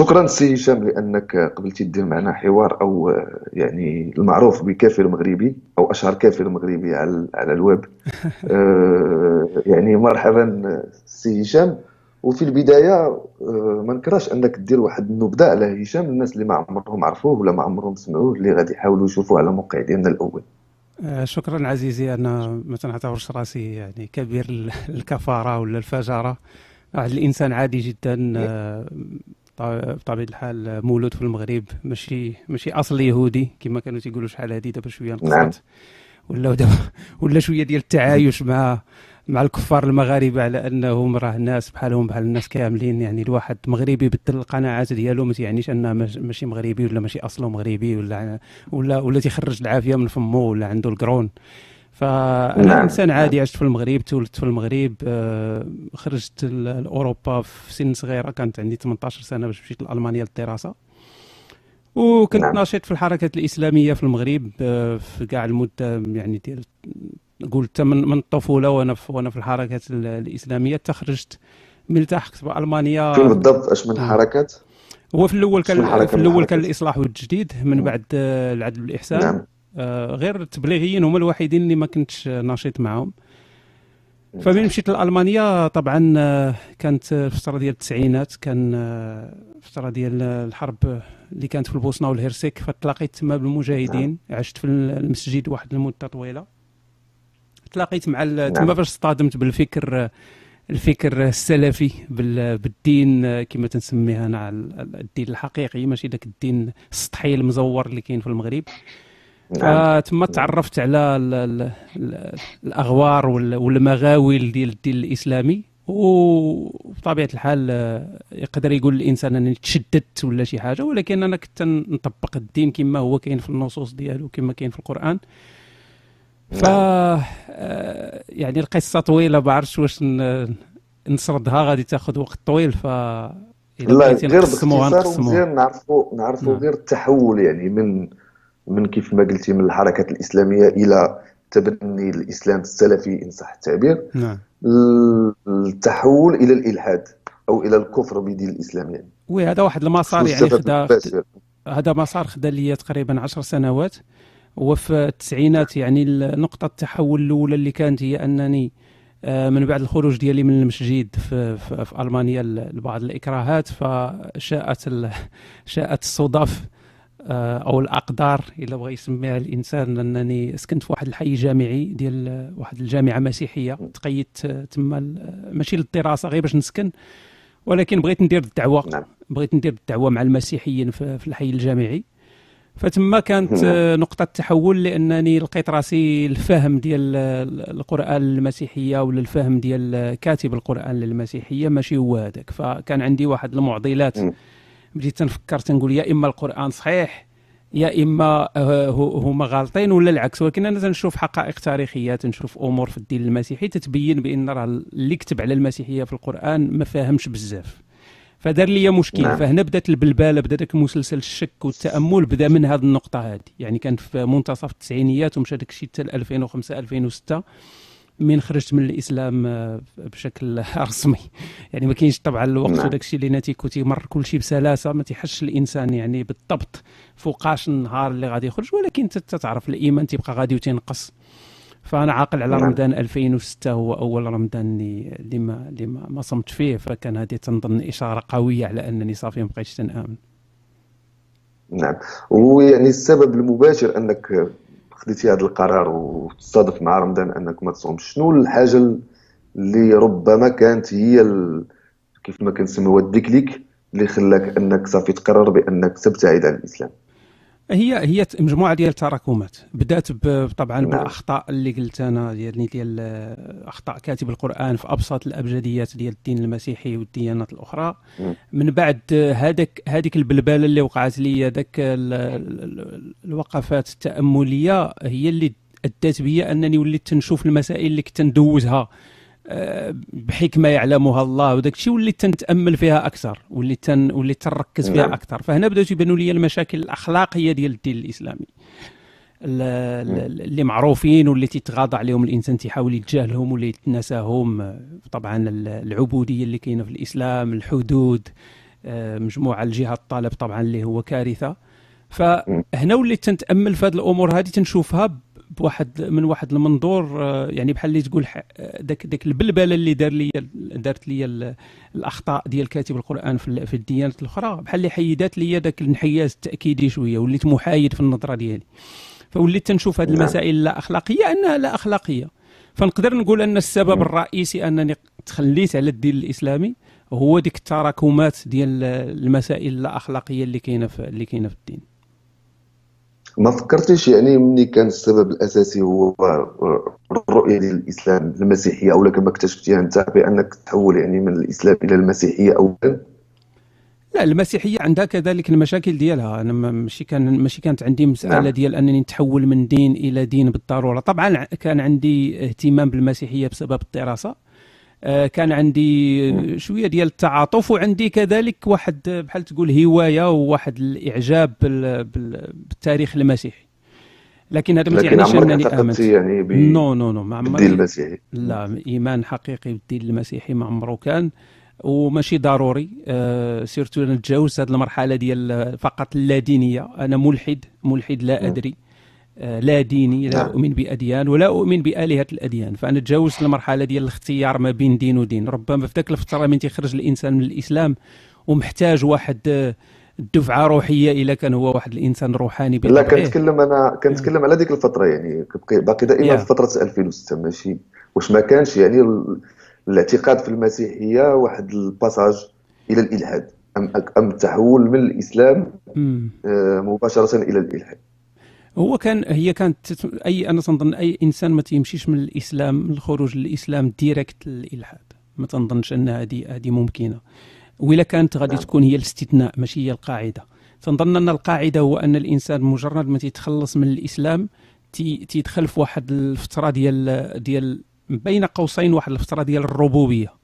شكرا سي هشام لانك قبلتي دير معنا حوار او آه، يعني المعروف بكافر مغربي او اشهر كافر مغربي على على الويب آه، يعني مرحبا آه، سي هشام وفي البدايه ما نكرهش انك دير واحد النبذه على هشام الناس اللي ما عمرهم عرفوه ولا ما عمرهم سمعوه اللي غادي يحاولوا يشوفوه على موقع ديالنا الاول شكرا عزيزي انا ما تنعتبرش راسي يعني كبير الكفاره ولا الفجاره واحد الانسان عادي جدا بطبيعه الحال مولود في المغرب ماشي ماشي اصل يهودي كما كانوا تيقولوا شحال هذه دابا شويه نقصت نعم. ولا دابا ولا شويه ديال التعايش مع مع الكفار المغاربه على انهم راه ناس بحالهم بحال الناس كاملين يعني الواحد مغربي بدل القناعات ديالو ما تيعنيش انه ماشي مغربي ولا ماشي اصله مغربي ولا ولا ولا تيخرج العافيه من فمه ولا عنده الكرون فانا نعم. انسان عادي عشت في المغرب تولدت في المغرب آه، خرجت لاوروبا في سن صغيره كانت عندي 18 سنه باش مشيت لالمانيا للدراسه وكنت نعم. ناشط في الحركه الاسلاميه في المغرب آه، في كاع المده يعني ديال قلت من من الطفوله وانا في وانا في الحركه الاسلاميه تخرجت ملتحقت بالمانيا شنو بالضبط اش من آه. حركات هو في الاول كان في الاول كان الاصلاح والتجديد من نعم. بعد العدل والاحسان نعم. آه، غير التبليغيين هما الوحيدين اللي ما كنتش ناشط معاهم فمن نعم. مشيت لالمانيا طبعا آه، كانت الفتره ديال التسعينات كان آه، الفتره ديال الحرب اللي كانت في البوسنه والهرسك فتلاقيت تما بالمجاهدين نعم. عشت في المسجد واحد المده طويله تلاقيت مع نعم. تما فاش اصطدمت بالفكر الفكر السلفي بالدين كما تنسميه انا الدين الحقيقي ماشي ذاك الدين السطحي المزور اللي كاين في المغرب آه نعم. تما نعم. تعرفت على ال ال الاغوار والمغاول ديال الدين الاسلامي وبطبيعه الحال آه، يقدر يقول الانسان انني تشددت ولا شي حاجه ولكن انا كنت نطبق الدين كما هو كاين في النصوص ديالو كما كاين في القران نعم. ف آه، يعني القصه طويله ما عرفتش واش نسردها غادي تاخذ وقت طويل ف لا غير نعرفوا نعرفوا نعم. غير التحول يعني من من كيف ما قلتي من الحركات الاسلاميه الى تبني الاسلام السلفي ان صح التعبير نعم. التحول الى الالحاد او الى الكفر بدين الاسلام يعني وي هذا واحد المسار يعني خدا هذا مسار خدا لي تقريبا 10 سنوات وفي التسعينات يعني نقطة التحول الأولى اللي كانت هي أنني آه، من بعد الخروج ديالي من المسجد في, في, في ألمانيا لبعض الإكراهات فشاءت شاءت الصدف آه، او الاقدار الا بغى يسميها الانسان انني سكنت في واحد الحي جامعي ديال واحد الجامعه مسيحيه تقيدت آه، تما آه، ماشي للدراسه غير باش نسكن ولكن بغيت ندير الدعوه نعم. بغيت ندير الدعوه مع المسيحيين في الحي الجامعي فتما كانت نعم. نقطة تحول لأنني لقيت راسي الفهم ديال القرآن المسيحية ولا الفهم ديال كاتب القرآن للمسيحية ماشي هو هذاك فكان عندي واحد المعضلات نعم. بديت تنفكر تنقول يا اما القران صحيح يا اما آه، هما غالطين ولا العكس ولكن انا تنشوف حقائق تاريخيه تنشوف امور في الدين المسيحي تتبين بان راه اللي كتب على المسيحيه في القران ما فاهمش بزاف فدار لي مشكل نعم. فهنا بدات البلباله بدا داك مسلسل الشك والتامل بدا من هذه النقطه هذه يعني كان في منتصف التسعينيات ومشى داك الشيء حتى 2005 2006 من خرجت من الاسلام آه، بشكل رسمي يعني ما كاينش طبعا الوقت نعم. وداك الشيء اللي ناتي تيمر كل شيء بسلاسه ما تيحش الانسان يعني بالضبط فوقاش النهار اللي غادي يخرج ولكن تتعرف الايمان تيبقى غادي وتينقص فانا عاقل على نعم. رمضان 2006 هو اول رمضان اللي ما اللي ما صمت فيه فكان هذه تنظن اشاره قويه على انني صافي ما بقيتش تنامن نعم ويعني السبب المباشر انك خديتي هذا القرار وتصادف مع رمضان انك ما تصومش شنو الحاجه اللي ربما كانت هي ال... كيف ما كنسميوها الديكليك اللي خلاك انك صافي تقرر بانك تبتعد عن الاسلام هي هي مجموعه ديال التراكمات بدات طبعا بالاخطاء اللي قلت انا يعني ديال آه، اخطاء كاتب القران في ابسط الابجديات ديال الدين المسيحي والديانات الاخرى من بعد آه، هذاك هذيك البلبله اللي وقعت لي ذاك الوقفات التامليه هي اللي ادات بيا انني وليت نشوف المسائل اللي كنت ندوزها بحكمه يعلمها الله وداك الشيء وليت تنتامل فيها اكثر وليت تن وليت تنركز فيها نعم. اكثر فهنا بدات يبانوا لي المشاكل الاخلاقيه ديال الدين الاسلامي نعم. اللي معروفين واللي تيتغاضى عليهم الانسان تيحاول يتجاهلهم ولا يتناساهم طبعا العبوديه اللي كاينه في الاسلام الحدود آه، مجموعه الجهه الطالب طبعا اللي هو كارثه نعم. فهنا وليت تنتامل في هذه الامور هذه تنشوفها بواحد من واحد المنظور آه، يعني بحال اللي تقول آه، داك داك البلبله اللي دار لي دارت لي الاخطاء ديال كاتب القران في, في الديانات الاخرى بحال اللي حيدات لي داك الانحياز التاكيدي شويه وليت محايد في النظره ديالي فوليت تنشوف هذه نعم. المسائل لا اخلاقيه انها لا اخلاقيه فنقدر نقول ان السبب نعم. الرئيسي انني تخليت على الدين الاسلامي هو ديك التراكمات ديال المسائل الاخلاقيه اللي كاينه اللي كاينه في الدين ما فكرتش يعني مني كان السبب الاساسي هو الرؤيه ديال الاسلام المسيحيه او كما اكتشفتيها انت بانك تحول يعني من الاسلام الى المسيحيه اولا لا المسيحيه عندها كذلك المشاكل ديالها انا ماشي كان ماشي كانت عندي مساله نعم. ديال انني نتحول من دين الى دين بالضروره طبعا كان عندي اهتمام بالمسيحيه بسبب الدراسه آه، كان عندي شويه ديال التعاطف وعندي كذلك واحد بحال تقول هوايه وواحد الاعجاب بالتاريخ المسيحي لكن هذا ما يعنيش انني امنت يعني ب... نو نو نو ما عمري بالدين المسيحي لا ايمان حقيقي بالدين المسيحي ما عمره كان وماشي ضروري أه سيرتو تجاوزت هذه المرحله ديال آه، فقط اللادينيه انا ملحد ملحد لا ادري م. آه، لا ديني لا نعم. أؤمن بأديان ولا أؤمن بآلهة الأديان فأنا تجاوزت المرحلة ديال الاختيار ما بين دين ودين ربما في ذاك الفترة من تيخرج الإنسان من الإسلام ومحتاج واحد آه، الدفعه روحيه إلى كان هو واحد الانسان روحاني لا كنتكلم انا كنتكلم على ديك الفتره يعني باقي دائما yeah. في فتره 2006 ماشي واش ما كانش يعني الاعتقاد في المسيحيه واحد الباساج الى الالحاد ام ام التحول من الاسلام آه، مباشره الى الالحاد هو كان هي كانت اي انا تنظن اي انسان ما تيمشيش من الاسلام من الخروج للاسلام ديريكت للالحاد ما تنظنش ان هذه هذه ممكنه ولا كانت غادي نعم. تكون هي الاستثناء ماشي هي القاعده تنظن ان القاعده هو ان الانسان مجرد ما تيتخلص من الاسلام تيدخل في واحد الفتره ديال ديال بين قوسين واحد الفتره ديال الربوبيه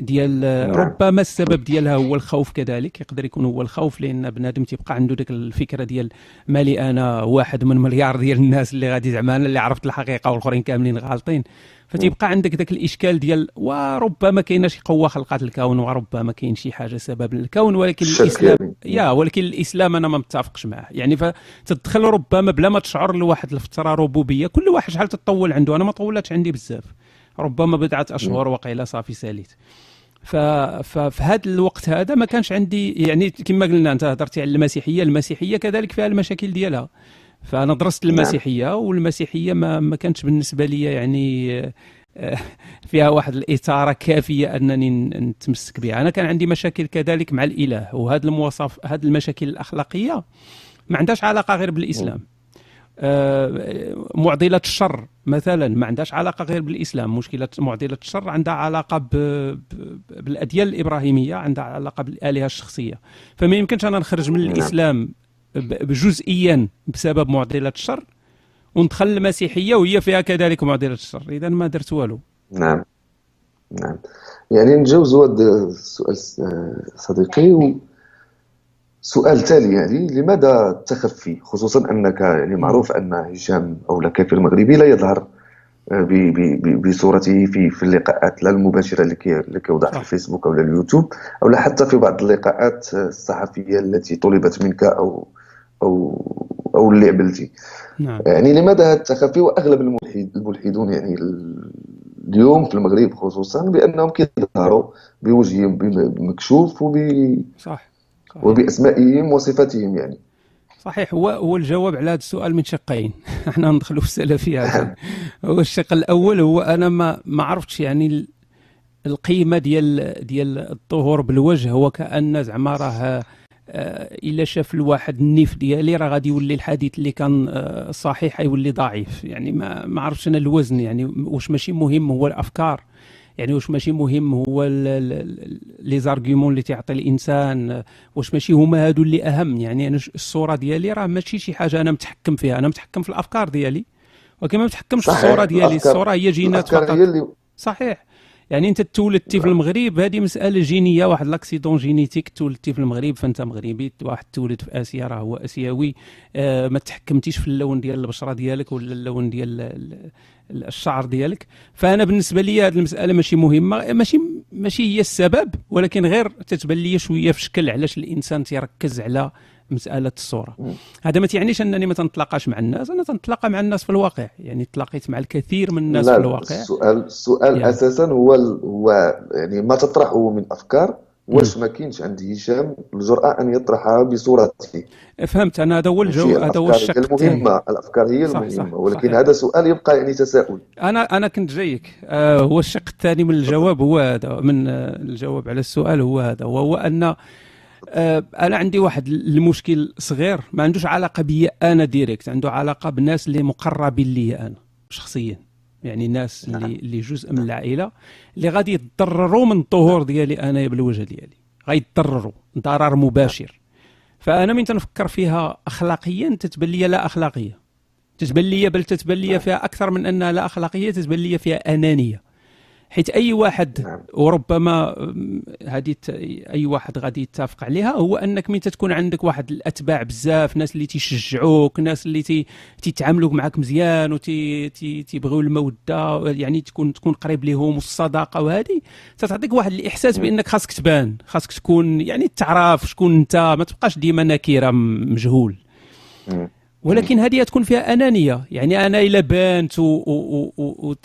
ديال ربما السبب ديالها هو الخوف كذلك يقدر يكون هو الخوف لان بنادم تيبقى عنده ديك الفكره ديال مالي انا واحد من مليار ديال الناس اللي غادي زعما انا اللي عرفت الحقيقه والاخرين كاملين غالطين فتيبقى عندك ذاك الاشكال ديال وربما كاينه شي قوه خلقت الكون وربما كاين شي حاجه سبب للكون ولكن الاسلام يا ولكن الاسلام انا ما متفقش معاه يعني فتدخل ربما بلا ما تشعر لواحد الفتره ربوبيه كل واحد شحال تطول عنده انا ما طولتش عندي بزاف ربما بضعه اشهر وقيله صافي ساليت ففي هذا الوقت هذا ما كانش عندي يعني كما قلنا انت هضرتي على المسيحيه المسيحيه كذلك فيها المشاكل ديالها فانا درست نعم. المسيحيه والمسيحيه ما, ما كانتش بالنسبه لي يعني آه، فيها واحد الاثاره كافيه انني نتمسك بها انا كان عندي مشاكل كذلك مع الاله وهذا المواصف هذه المشاكل الاخلاقيه ما عندهاش علاقه غير بالاسلام آه، معضله الشر مثلا ما عندهاش علاقه غير بالاسلام مشكله معضله الشر عندها علاقه بالاديان الابراهيميه عندها علاقه بالالهه الشخصيه فما يمكنش انا نخرج من نعم. الاسلام جزئيا بسبب معضله الشر وندخل المسيحيه وهي فيها كذلك معضله الشر اذا ما درت والو نعم نعم يعني نجاوزوا هذا السؤال آه، صديقي سؤال تالي يعني لماذا التخفي خصوصا انك يعني معروف ان هشام او الكافي المغربي لا يظهر آه، بصورته في في اللقاءات لا المباشره اللي كيوضع في الفيسبوك او اليوتيوب او لا حتى في بعض اللقاءات آه، الصحفيه التي طلبت منك او او او اللي عملتي نعم. يعني لماذا هذا التخفي واغلب الملحد الملحدون يعني اليوم في المغرب خصوصا بانهم كيظهروا بوجه مكشوف وب صح وباسمائهم وصفاتهم يعني صحيح هو هو الجواب على هذا السؤال من شقين احنا ندخلوا في السلفيه هو الشق الاول هو انا ما ما عرفتش يعني القيمه ديال ديال الظهور بالوجه هو كان زعما راه آه، الا شاف الواحد النيف ديالي راه غادي يولي الحديث اللي كان آه، صحيح يولي ضعيف يعني ما ما عرفتش انا الوزن يعني واش ماشي مهم هو الافكار يعني واش ماشي مهم هو لي زارغيومون اللي تيعطي الانسان واش ماشي هما هادو اللي اهم يعني انا الصوره ديالي راه ماشي شي حاجه انا متحكم فيها انا متحكم في الافكار ديالي ولكن ما متحكمش في الصوره ديالي الصوره هي جينات فقط اللي... صحيح يعني انت تولدتي في المغرب هذه مساله جينيه واحد لاكسيدون جينيتيك تولدتي في المغرب فانت مغربي واحد تولد في اسيا راه هو اسيوي آه ما تحكمتيش في اللون ديال البشره ديالك ولا اللون ديال الشعر ديالك فانا بالنسبه لي هذه المساله ماشي مهمه ماشي ماشي هي السبب ولكن غير تتبان لي شويه في شكل علاش الانسان تيركز على مساله الصوره هذا ما تيعنيش انني ما تنطلقاش مع الناس انا تنطلق مع الناس في الواقع يعني تلاقيت مع الكثير من الناس لا في الواقع السؤال السؤال يعني. اساسا هو هو يعني ما تطرحه من افكار واش ما كاينش عند هشام الجراه ان يطرحها بصورته فهمت انا هذا هو الجو هذا هو الشق المهمه الافكار هي صح المهمه صح صح ولكن صح هذا سؤال يبقى يعني تساؤل انا انا كنت جايك آه هو الشق الثاني من الجواب هو هذا من آه، الجواب على السؤال هو هذا وهو ان آه، انا عندي واحد المشكل صغير ما عندوش علاقه بيا انا ديريكت عنده علاقه بالناس اللي مقربين لي انا شخصيا يعني الناس نعم. اللي اللي جزء من نعم. العائله اللي غادي يتضرروا من الظهور ديالي انايا بالوجه ديالي غيتضرروا ضرر مباشر فانا من تنفكر فيها اخلاقيا تتبان لي لا اخلاقيه تتبان لي بل تتبان لي نعم. فيها اكثر من انها لا اخلاقيه تتبان لي فيها انانيه حيت اي واحد نعم. وربما هذه اي واحد غادي يتفق عليها هو انك من تكون عندك واحد الاتباع بزاف ناس اللي تيشجعوك ناس اللي تي تيتعاملوا معك مزيان وتيبغيو الموده يعني تكون تكون قريب لهم والصداقه وهذه تتعطيك واحد الاحساس بانك خاصك تبان خاصك تكون يعني تعرف شكون انت ما تبقاش ديما نكيره مجهول ولكن هذه تكون فيها انانيه يعني انا الا بانت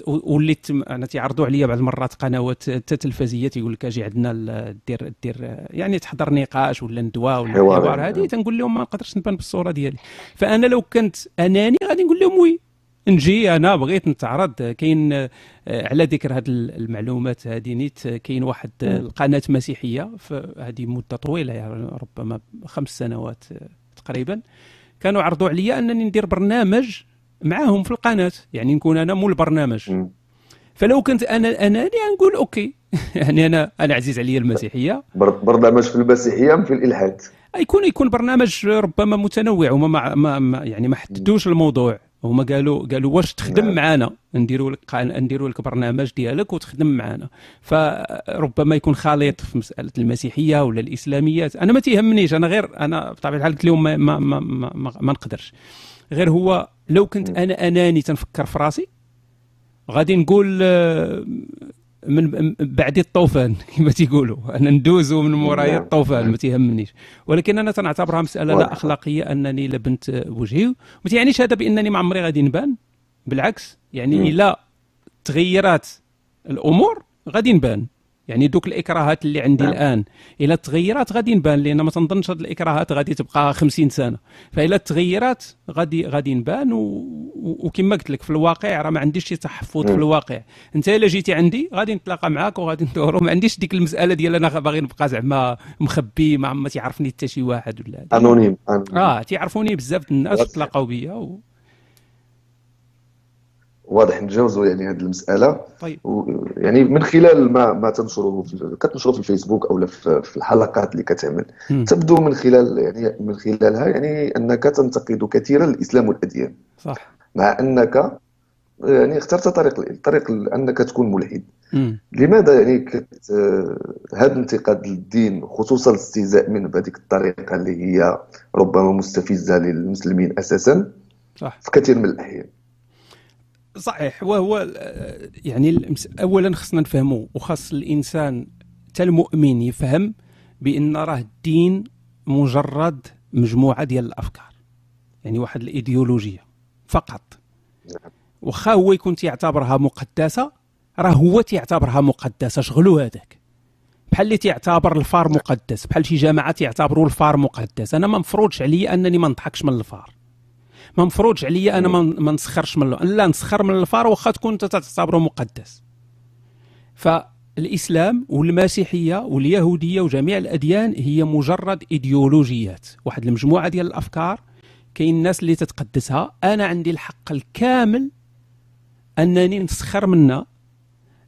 وليت انا تيعرضوا عليا بعض المرات قنوات التلفزيونيه تيقول لك اجي عندنا دير دير يعني تحضر نقاش ولا ندوه ولا حوار يعني. هذه تنقول لهم ما نقدرش نبان بالصوره ديالي فانا لو كنت اناني غادي نقول لهم وي نجي انا بغيت نتعرض كاين آه، على ذكر هذه المعلومات هذه نيت كاين واحد آه، القناه مسيحيه هذه مده طويله يعني ربما خمس سنوات آه، تقريبا كانوا عرضوا عليا انني ندير برنامج معاهم في القناه يعني نكون انا مول البرنامج فلو كنت انا اناني نقول اوكي يعني انا انا عزيز عليا المسيحيه برنامج في المسيحيه في الالحاد يكون يكون برنامج ربما متنوع وما ما ما يعني ما حددوش الموضوع هما قالوا قالوا واش تخدم نعم. معنا نديروا لك نديروا لك برنامج ديالك وتخدم معنا فربما يكون خليط في مساله المسيحيه ولا الاسلاميات انا ما تيهمنيش انا غير انا بطبيعه الحال قلت لهم ما, ما, ما, ما, ما نقدرش غير هو لو كنت انا اناني تنفكر في راسي غادي نقول آه، من بعد الطوفان كما تيقولوا انا ندوزو من مورايا نعم. الطوفان ما تيهمنيش ولكن انا تنعتبرها مساله لا اخلاقيه انني لبنت وجهي ما تيعنيش هذا بانني ما عمري غادي نبان بالعكس يعني الا تغيرات الامور غادي نبان يعني دوك الاكراهات اللي عندي نعم. الان الا تغيرات غادي نبان لان ما تنظنش هاد الاكراهات غادي تبقى 50 سنه فالا تغيرات غادي غادي نبان وكما قلت لك في الواقع راه ما عنديش شي تحفظ في نعم. الواقع انت الا جيتي عندي غادي نتلاقى معاك وغادي ندورو ما عنديش ديك المساله ديال انا باغي نبقى زعما مخبي ما تيعرفني حتى شي واحد ولا انونيم اه تيعرفوني بزاف الناس تلاقاو بيا و... واضح نتجاوزوا يعني هذه المساله طيب يعني من خلال ما ما تنشره كتنشره في الفيسبوك او في الحلقات اللي كتعمل تبدو من خلال يعني من خلالها يعني انك تنتقد كثيرا الاسلام والاديان صح مع انك يعني اخترت طريق طريق انك تكون ملحد لماذا يعني هذا الانتقاد للدين خصوصا الاستهزاء منه بهذيك الطريقه اللي هي ربما مستفزه للمسلمين اساسا صح في كثير من الاحيان صحيح وهو آه، يعني اولا خصنا نفهمه وخاص الانسان حتى المؤمن يفهم بان راه الدين مجرد مجموعه ديال الافكار يعني واحد الايديولوجيه فقط وخا هو يكون تيعتبرها مقدسه راه هو تيعتبرها مقدسه شغلو هذاك بحال اللي تيعتبر الفار مقدس بحال شي جماعه تيعتبروا الفار مقدس انا ما مفروضش عليا انني ما نضحكش من الفار ما مفروضش عليا انا ما نسخرش من لا نسخر من الفار واخا تكون انت تعتبره مقدس فالاسلام والمسيحيه واليهوديه وجميع الاديان هي مجرد ايديولوجيات واحد المجموعه ديال الافكار كاين الناس اللي تتقدسها انا عندي الحق الكامل انني نسخر منها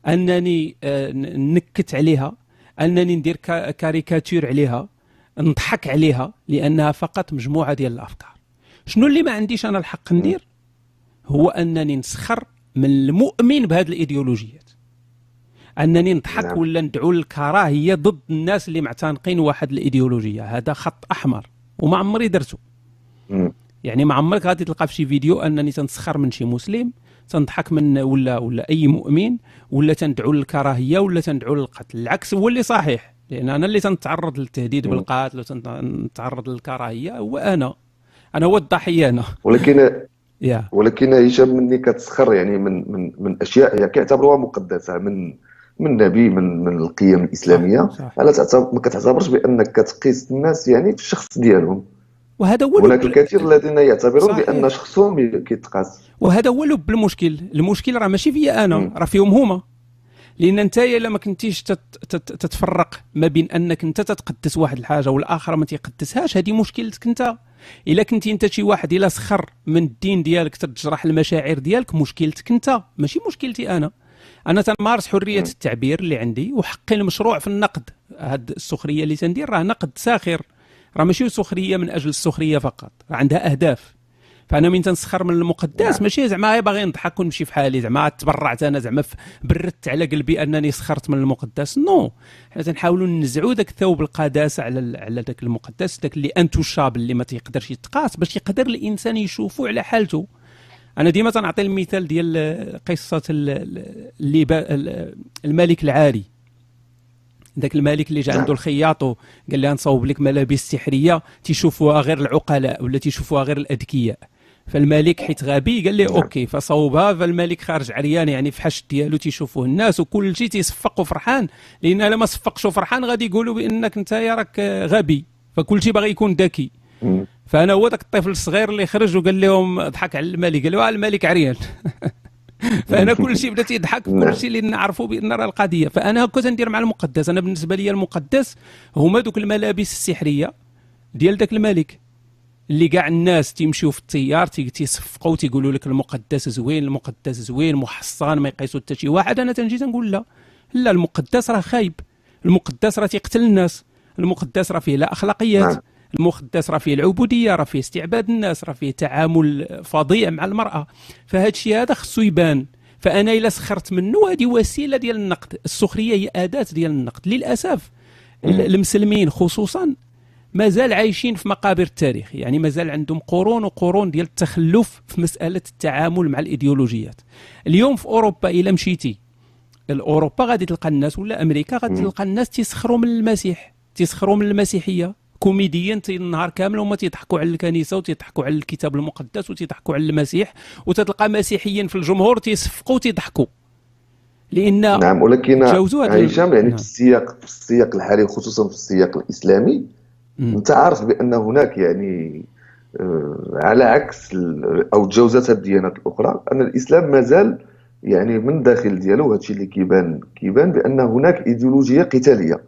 انني آه، نكت عليها انني ندير كاريكاتير عليها نضحك عليها لانها فقط مجموعه ديال الافكار شنو اللي ما عنديش انا الحق ندير هو انني نسخر من المؤمن بهذه الايديولوجيات انني نضحك نعم. ولا ندعو للكراهيه ضد الناس اللي معتنقين واحد الايديولوجيه هذا خط احمر وما عمري درته يعني ما عمرك غادي تلقى في شي فيديو انني تنسخر من شي مسلم تنضحك من ولا ولا اي مؤمن ولا تندعو للكراهيه ولا تندعو للقتل العكس هو اللي صحيح لان انا اللي تنتعرض للتهديد بالقتل وتنتعرض للكراهيه هو انا انا هو الضحيه انا ولكن yeah. ولكن هشام مني كتسخر يعني من من من اشياء هي كيعتبروها مقدسه من من النبي من من القيم الاسلاميه على تعتبر ما كتعتبرش بانك كتقيس الناس يعني في الشخص ديالهم وهذا هو هناك الكثير الذين يعتبرون بان شخصهم كيتقاس وهذا هو لب المشكل المشكل راه ماشي فيا انا راه فيهم هما لان انت الا ما كنتيش تتفرق ما بين انك انت تتقدس واحد الحاجه والاخر ما تيقدسهاش هذه مشكلتك انت الا كنتي انت شي واحد الا سخر من الدين ديالك تتجرح المشاعر ديالك مشكلتك انت ماشي مشكلتي انا انا تنمارس حريه التعبير اللي عندي وحقي المشروع في النقد هاد السخريه اللي تندير راه نقد ساخر راه ماشي سخريه من اجل السخريه فقط راه عندها اهداف فانا من تنسخر من المقدس نعم. ماشي زعما باغي نضحك ونمشي في حالي زعما تبرعت انا زعما بردت على قلبي انني سخرت من المقدس نو حنا تنحاولوا ننزعوا ذاك الثوب القداسه على على ذاك المقدس ذاك اللي انتشاب اللي ما تيقدرش يتقاس باش يقدر الانسان يشوفه على حالته انا ديما تنعطي المثال ديال قصه اللي الملك العاري ذاك الملك اللي جا نعم. عنده الخياط وقال له نصوب لك ملابس سحريه تيشوفوها غير العقلاء ولا تيشوفوها غير الاذكياء فالملك حيت غبي قال لي نعم. اوكي فصوبها فالملك خارج عريان يعني في حش ديالو تيشوفوه الناس وكل شيء تيصفق وفرحان لان الا ما صفقش وفرحان غادي يقولوا بانك انت راك غبي فكل شيء باغي يكون ذكي فانا هو ذاك الطفل الصغير اللي خرج وقال لهم ضحك على الملك قال له آه، الملك عريان فانا كل شيء بدا تيضحك كل شيء اللي نعرفوا بان راه القضيه فانا هكا تندير مع المقدس انا بالنسبه لي المقدس هما دوك الملابس السحريه ديال ذاك الملك اللي كاع الناس تيمشيو في التيار تيصفقوا تيقولوا لك المقدس زوين المقدس زوين محصن ما يقيسوا حتى شي واحد انا تنجي تنقول لا لا المقدس راه خايب المقدس راه تيقتل الناس المقدس راه فيه لا اخلاقيات نعم. المقدس راه فيه العبوديه راه فيه استعباد الناس راه فيه تعامل فظيع مع المراه فهذا الشيء هذا خصو يبان فانا الا سخرت منه هذه وسيله ديال النقد السخريه هي اداه ديال النقد للاسف المسلمين خصوصا مازال عايشين في مقابر التاريخ يعني مازال عندهم قرون وقرون ديال التخلف في مساله التعامل مع الايديولوجيات اليوم في اوروبا الا مشيتي الاوروبا غادي تلقى الناس ولا امريكا غادي تلقى الناس تيسخروا من المسيح تيسخروا من المسيحيه كوميديا النهار كامل هما تيضحكوا على الكنيسه وتيضحكوا على الكتاب المقدس وتيضحكوا على المسيح وتتلقى مسيحيين في الجمهور تيصفقوا وتيضحكوا لان نعم ولكن هشام يعني في نعم. السياق في السياق الحالي خصوصا في السياق الاسلامي انت عارف بان هناك يعني آه، على عكس او تجاوزات الديانات الاخرى ان الاسلام مازال يعني من داخل ديالو هادشي اللي كيبان كيبان بان هناك ايديولوجيه قتاليه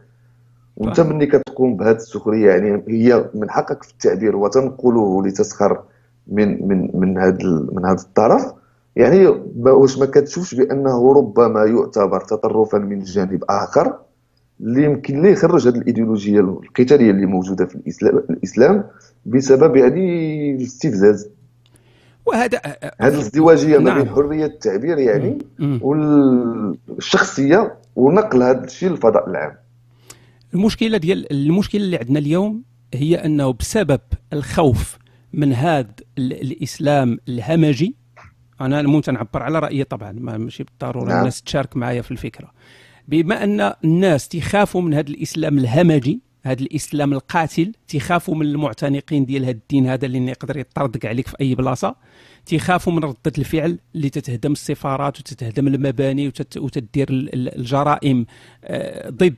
وانت ملي كتقوم بهذه السخريه يعني هي من حقك في التعبير وتنقله لتسخر من من من هذا من هذا الطرف يعني واش ما كتشوفش بانه ربما يعتبر تطرفا من جانب اخر اللي يمكن ليه يخرج هذه الايديولوجيه القتاليه اللي موجوده في الاسلام بسبب يعني الاستفزاز وهذا هذه أه، أه، أه، الازدواجيه ما بين نعم. حريه التعبير يعني والشخصيه ونقل هذا الشيء للفضاء العام المشكله ديال المشكله اللي عندنا اليوم هي انه بسبب الخوف من هذا الاسلام الهمجي انا ممكن نعبر على رايي طبعا ماشي بالضروره نعم. الناس تشارك معايا في الفكره بما ان الناس تخافوا من هذا الاسلام الهمجي هذا الاسلام القاتل تخافوا من المعتنقين ديال هذا الدين هذا اللي يقدر يطردق عليك في اي بلاصه تخافوا من رده الفعل اللي تتهدم السفارات وتتهدم المباني وتدير الجرائم آه، ضد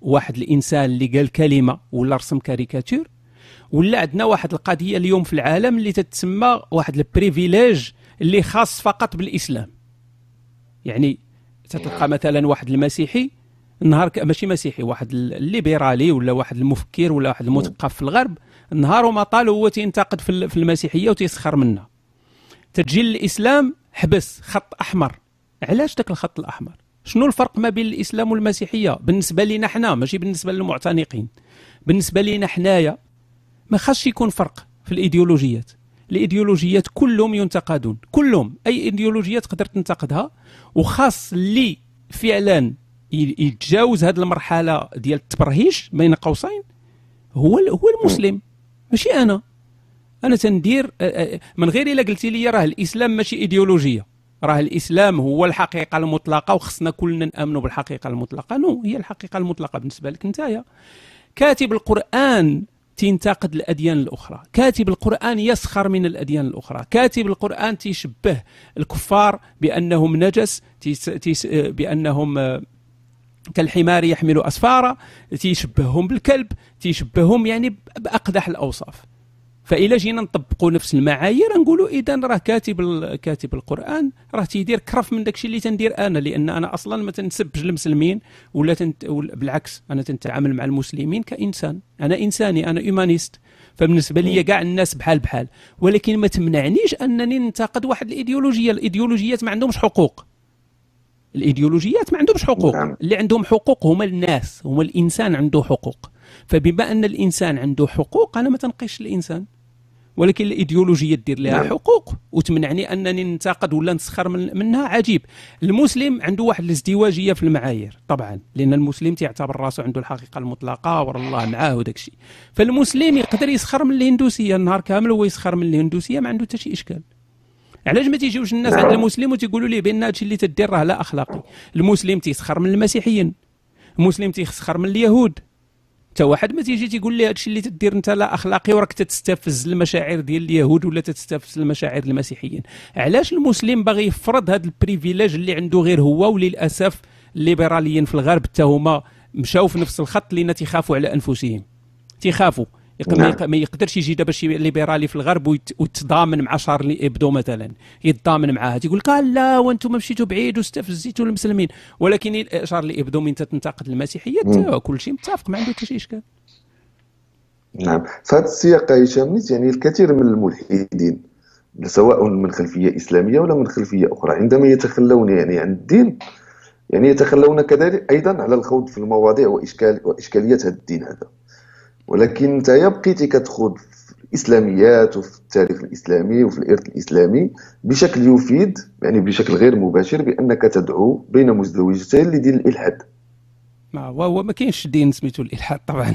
واحد الانسان اللي قال كلمه ولا رسم كاريكاتير ولا عندنا واحد القضيه اليوم في العالم اللي تتسمى واحد البريفيليج اللي خاص فقط بالاسلام يعني تتلقى مثلا واحد المسيحي النهار ماشي مسيحي واحد الليبرالي ولا واحد المفكر ولا واحد المثقف في الغرب النهار وما طال هو تينتقد في المسيحيه وتيسخر منها تجي الاسلام حبس خط احمر علاش داك الخط الاحمر شنو الفرق ما بين الاسلام والمسيحيه بالنسبه لينا حنا ماشي بالنسبه للمعتنقين بالنسبه لينا حنايا ما خاصش يكون فرق في الايديولوجيات لايديولوجيات كلهم ينتقدون كلهم اي ايديولوجيه تقدر تنتقدها وخاص اللي فعلا يتجاوز هذه المرحله ديال التبرهيش بين قوسين هو هو المسلم ماشي انا انا تندير من غير الا قلتي لي راه الاسلام ماشي ايديولوجيه راه الاسلام هو الحقيقه المطلقه وخصنا كلنا نامنوا بالحقيقه المطلقه نو هي الحقيقه المطلقه بالنسبه لك نتايا كاتب القران تنتقد الاديان الاخرى كاتب القران يسخر من الاديان الاخرى كاتب القران تيشبه الكفار بانهم نجس تيس تيس بانهم آه، كالحمار يحمل اسفارا تيشبههم بالكلب تيشبههم يعني باقدح الاوصاف فإلا جينا نطبقوا نفس المعايير نقولوا إذا راه كاتب كاتب القرآن راه تيدير كرف من داكشي اللي تندير أنا لأن أنا أصلا ما تنسبش المسلمين ولا تنت... بالعكس أنا تنتعامل مع المسلمين كإنسان أنا إنساني أنا إيمانيست فبالنسبه لي كاع الناس بحال بحال ولكن ما تمنعنيش انني ننتقد واحد الايديولوجيه الايديولوجيات ما عندهمش حقوق الايديولوجيات ما عندهمش حقوق نعم. اللي عندهم حقوق هما الناس هما الانسان عنده حقوق فبما ان الانسان عنده حقوق انا ما تنقيش الانسان ولكن الايديولوجيه دير لها نعم. حقوق وتمنعني انني ننتقد ولا نسخر من منها عجيب المسلم عنده واحد الازدواجيه في المعايير طبعا لان المسلم تيعتبر راسو عنده الحقيقه المطلقه ورا الله معاه وداك الشيء فالمسلم يقدر يسخر من الهندوسيه النهار كامل هو يسخر من الهندوسيه ما عنده حتى شي اشكال علاش ما تيجيوش الناس عند المسلم وتيقولوا ليه بان هادشي اللي تدير راه لا اخلاقي المسلم تيسخر من المسيحيين المسلم تيسخر من اليهود حتى واحد ما تيجي تيقول لي هادشي اللي تدير انت لا اخلاقي وراك تستفز المشاعر ديال اليهود ولا تستفز المشاعر المسيحيين علاش المسلم باغي يفرض هذا البريفيليج اللي عنده غير هو وللاسف الليبراليين في الغرب حتى هما مشاو في نفس الخط لان تيخافوا على انفسهم تيخافوا نعم. ما يقدرش يجي دابا شي ليبرالي في الغرب ويتضامن مع شارلي ابدو مثلا يتضامن معاه تيقول لك آه، لا وانتم مشيتوا بعيد واستفزيتوا المسلمين ولكن شارلي ابدو من تنتقد المسيحيه آه، كل شيء متفق ما عنده حتى شي اشكال نعم في هذا السياق هشام يعني الكثير من الملحدين سواء من خلفيه اسلاميه ولا من خلفيه اخرى عندما يتخلون يعني عن الدين يعني يتخلون كذلك ايضا على الخوض في المواضيع واشكال واشكاليات هذا الدين هذا ولكن انت بقيتي كتخوض في الاسلاميات وفي التاريخ الاسلامي وفي الارث الاسلامي بشكل يفيد يعني بشكل غير مباشر بانك تدعو بين مزدوجتين لدين الالحاد وهو ما كاينش دين سميتو الالحاد طبعا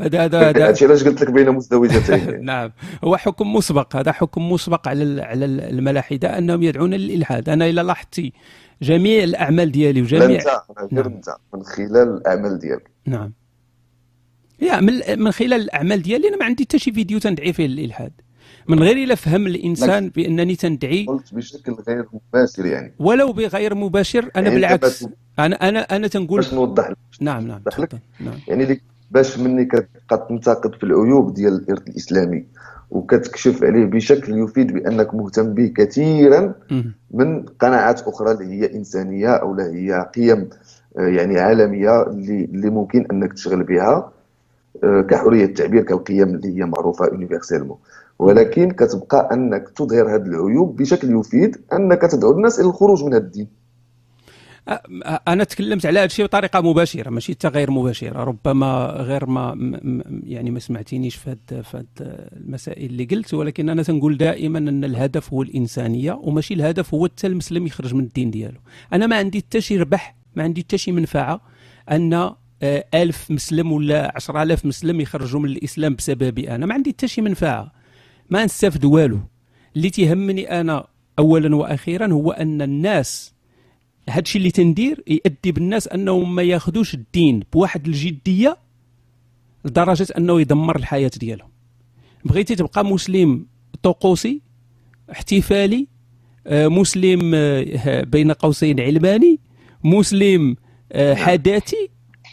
هذا هذا هذا علاش قلت لك بين مزدوجتين نعم هو حكم مسبق هذا حكم مسبق على على الملاحده انهم يدعون للالحاد انا الا لاحظتي جميع الاعمال ديالي وجميع انت نعم. من خلال الاعمال ديالك نعم يا من, من خلال الاعمال ديالي انا ما عندي حتى شي فيديو تندعي فيه للالحاد من غير الا فهم الانسان بانني تندعي قلت بشكل غير مباشر يعني ولو بغير مباشر انا يعني بالعكس انا انا انا تنقول باش نوضح لك نعم نعم, لك. نعم. يعني ديك باش مني كتبقى تنتقد في العيوب ديال الارث الاسلامي وكتكشف عليه بشكل يفيد بانك مهتم به كثيرا من قناعات اخرى اللي هي انسانيه او لا هي قيم آه، يعني عالميه اللي ممكن انك تشغل بها آه، كحريه التعبير كالقيم اللي هي معروفه يونيفرسالمون ولكن كتبقى انك تظهر هذه العيوب بشكل يفيد انك تدعو الناس الى الخروج من هذا الدين انا تكلمت على هذا الشيء بطريقه مباشره ماشي حتى غير مباشره ربما غير ما يعني ما سمعتينيش في هاد في هاد المسائل اللي قلت ولكن انا تنقول دائما ان الهدف هو الانسانيه وماشي الهدف هو حتى المسلم يخرج من الدين ديالو انا ما عندي حتى شي ربح ما عندي حتى شي منفعه ان ألف مسلم ولا عشر ألاف مسلم يخرجوا من الإسلام بسببي أنا ما عندي حتى شي منفعة ما نستافد والو اللي تيهمني أنا أولا وأخيرا هو أن الناس هادشي اللي تندير يأدي بالناس أنهم ما ياخذوش الدين بواحد الجدية لدرجة أنه يدمر الحياة ديالهم بغيتي تبقى مسلم طقوسي احتفالي آه، مسلم آه، بين قوسين علماني مسلم آه، نعم. حداثي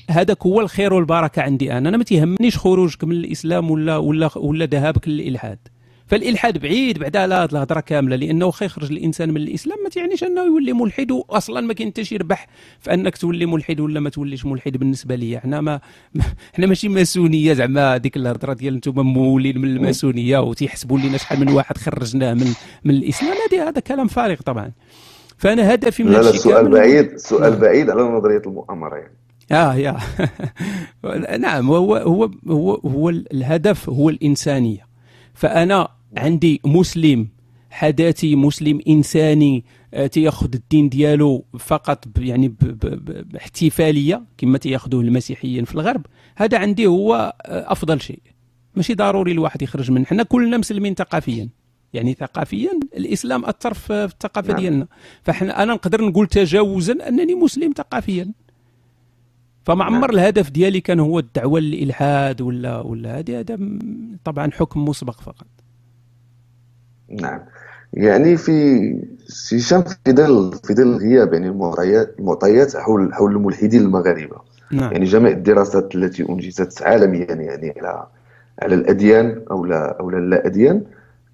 هذاك هو الخير والبركه عندي انا انا ما تيهمنيش خروجك من الاسلام ولا ولا ولا ذهابك للالحاد فالالحاد بعيد بعد على هذه الهضره كامله لانه واخا يخرج الانسان من الاسلام ما تيعنيش انه يولي ملحد واصلا ما كاين حتى شي ربح في انك تولي ملحد ولا ما توليش ملحد بالنسبه ليا حنا ما حنا ماشي ماسونيه زعما هذيك الهضره ديال انتم مولين من الماسونيه وتيحسبوا لنا شحال من واحد خرجناه من من الاسلام هذا هذا كلام فارغ طبعا فانا هدفي من لا لا سؤال بعيد سؤال نعم. بعيد على نظريه المؤامره يعني اه يا نعم هو هو هو هو الهدف هو الانسانيه فانا عندي مسلم حداتي مسلم انساني آه، تياخذ الدين ديالو فقط يعني باحتفاليه كما تياخذوه المسيحيين في الغرب هذا عندي هو آه، افضل شيء ماشي ضروري الواحد يخرج من حنا كلنا مسلمين ثقافيا يعني ثقافيا الاسلام اثر في الثقافه نعم. ديالنا فحنا انا نقدر نقول تجاوزا انني مسلم ثقافيا فما نعم. عمر الهدف ديالي كان هو الدعوه للالحاد ولا ولا هذه هذا طبعا حكم مسبق فقط نعم يعني في سي في ظل في ظل غياب يعني المعطيات المعطيات حول حول الملحدين المغاربه نعم. يعني جميع الدراسات التي انجزت عالميا يعني على على الاديان او لا او لا اديان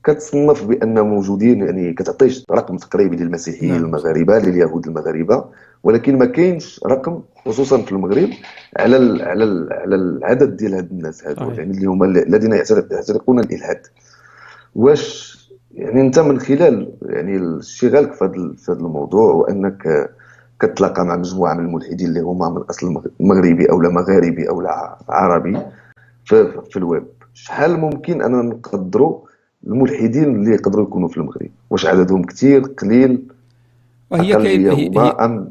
كتصنف بان موجودين يعني كتعطيش رقم تقريبي للمسيحيين نعم. المغاربه لليهود المغاربه ولكن ما كاينش رقم خصوصا في المغرب على الـ على الـ على العدد ديال هاد الناس هادو يعني اللي هما الذين يعترقون الالحاد واش يعني انت من خلال يعني اشتغالك في هذا الموضوع وانك كتلاقى مع مجموعه من الملحدين اللي هما من اصل مغربي او لا مغاربي او لا عربي في, في الويب شحال ممكن اننا نقدروا الملحدين اللي يقدروا يكونوا في المغرب واش عددهم كثير قليل وهي كاين هي,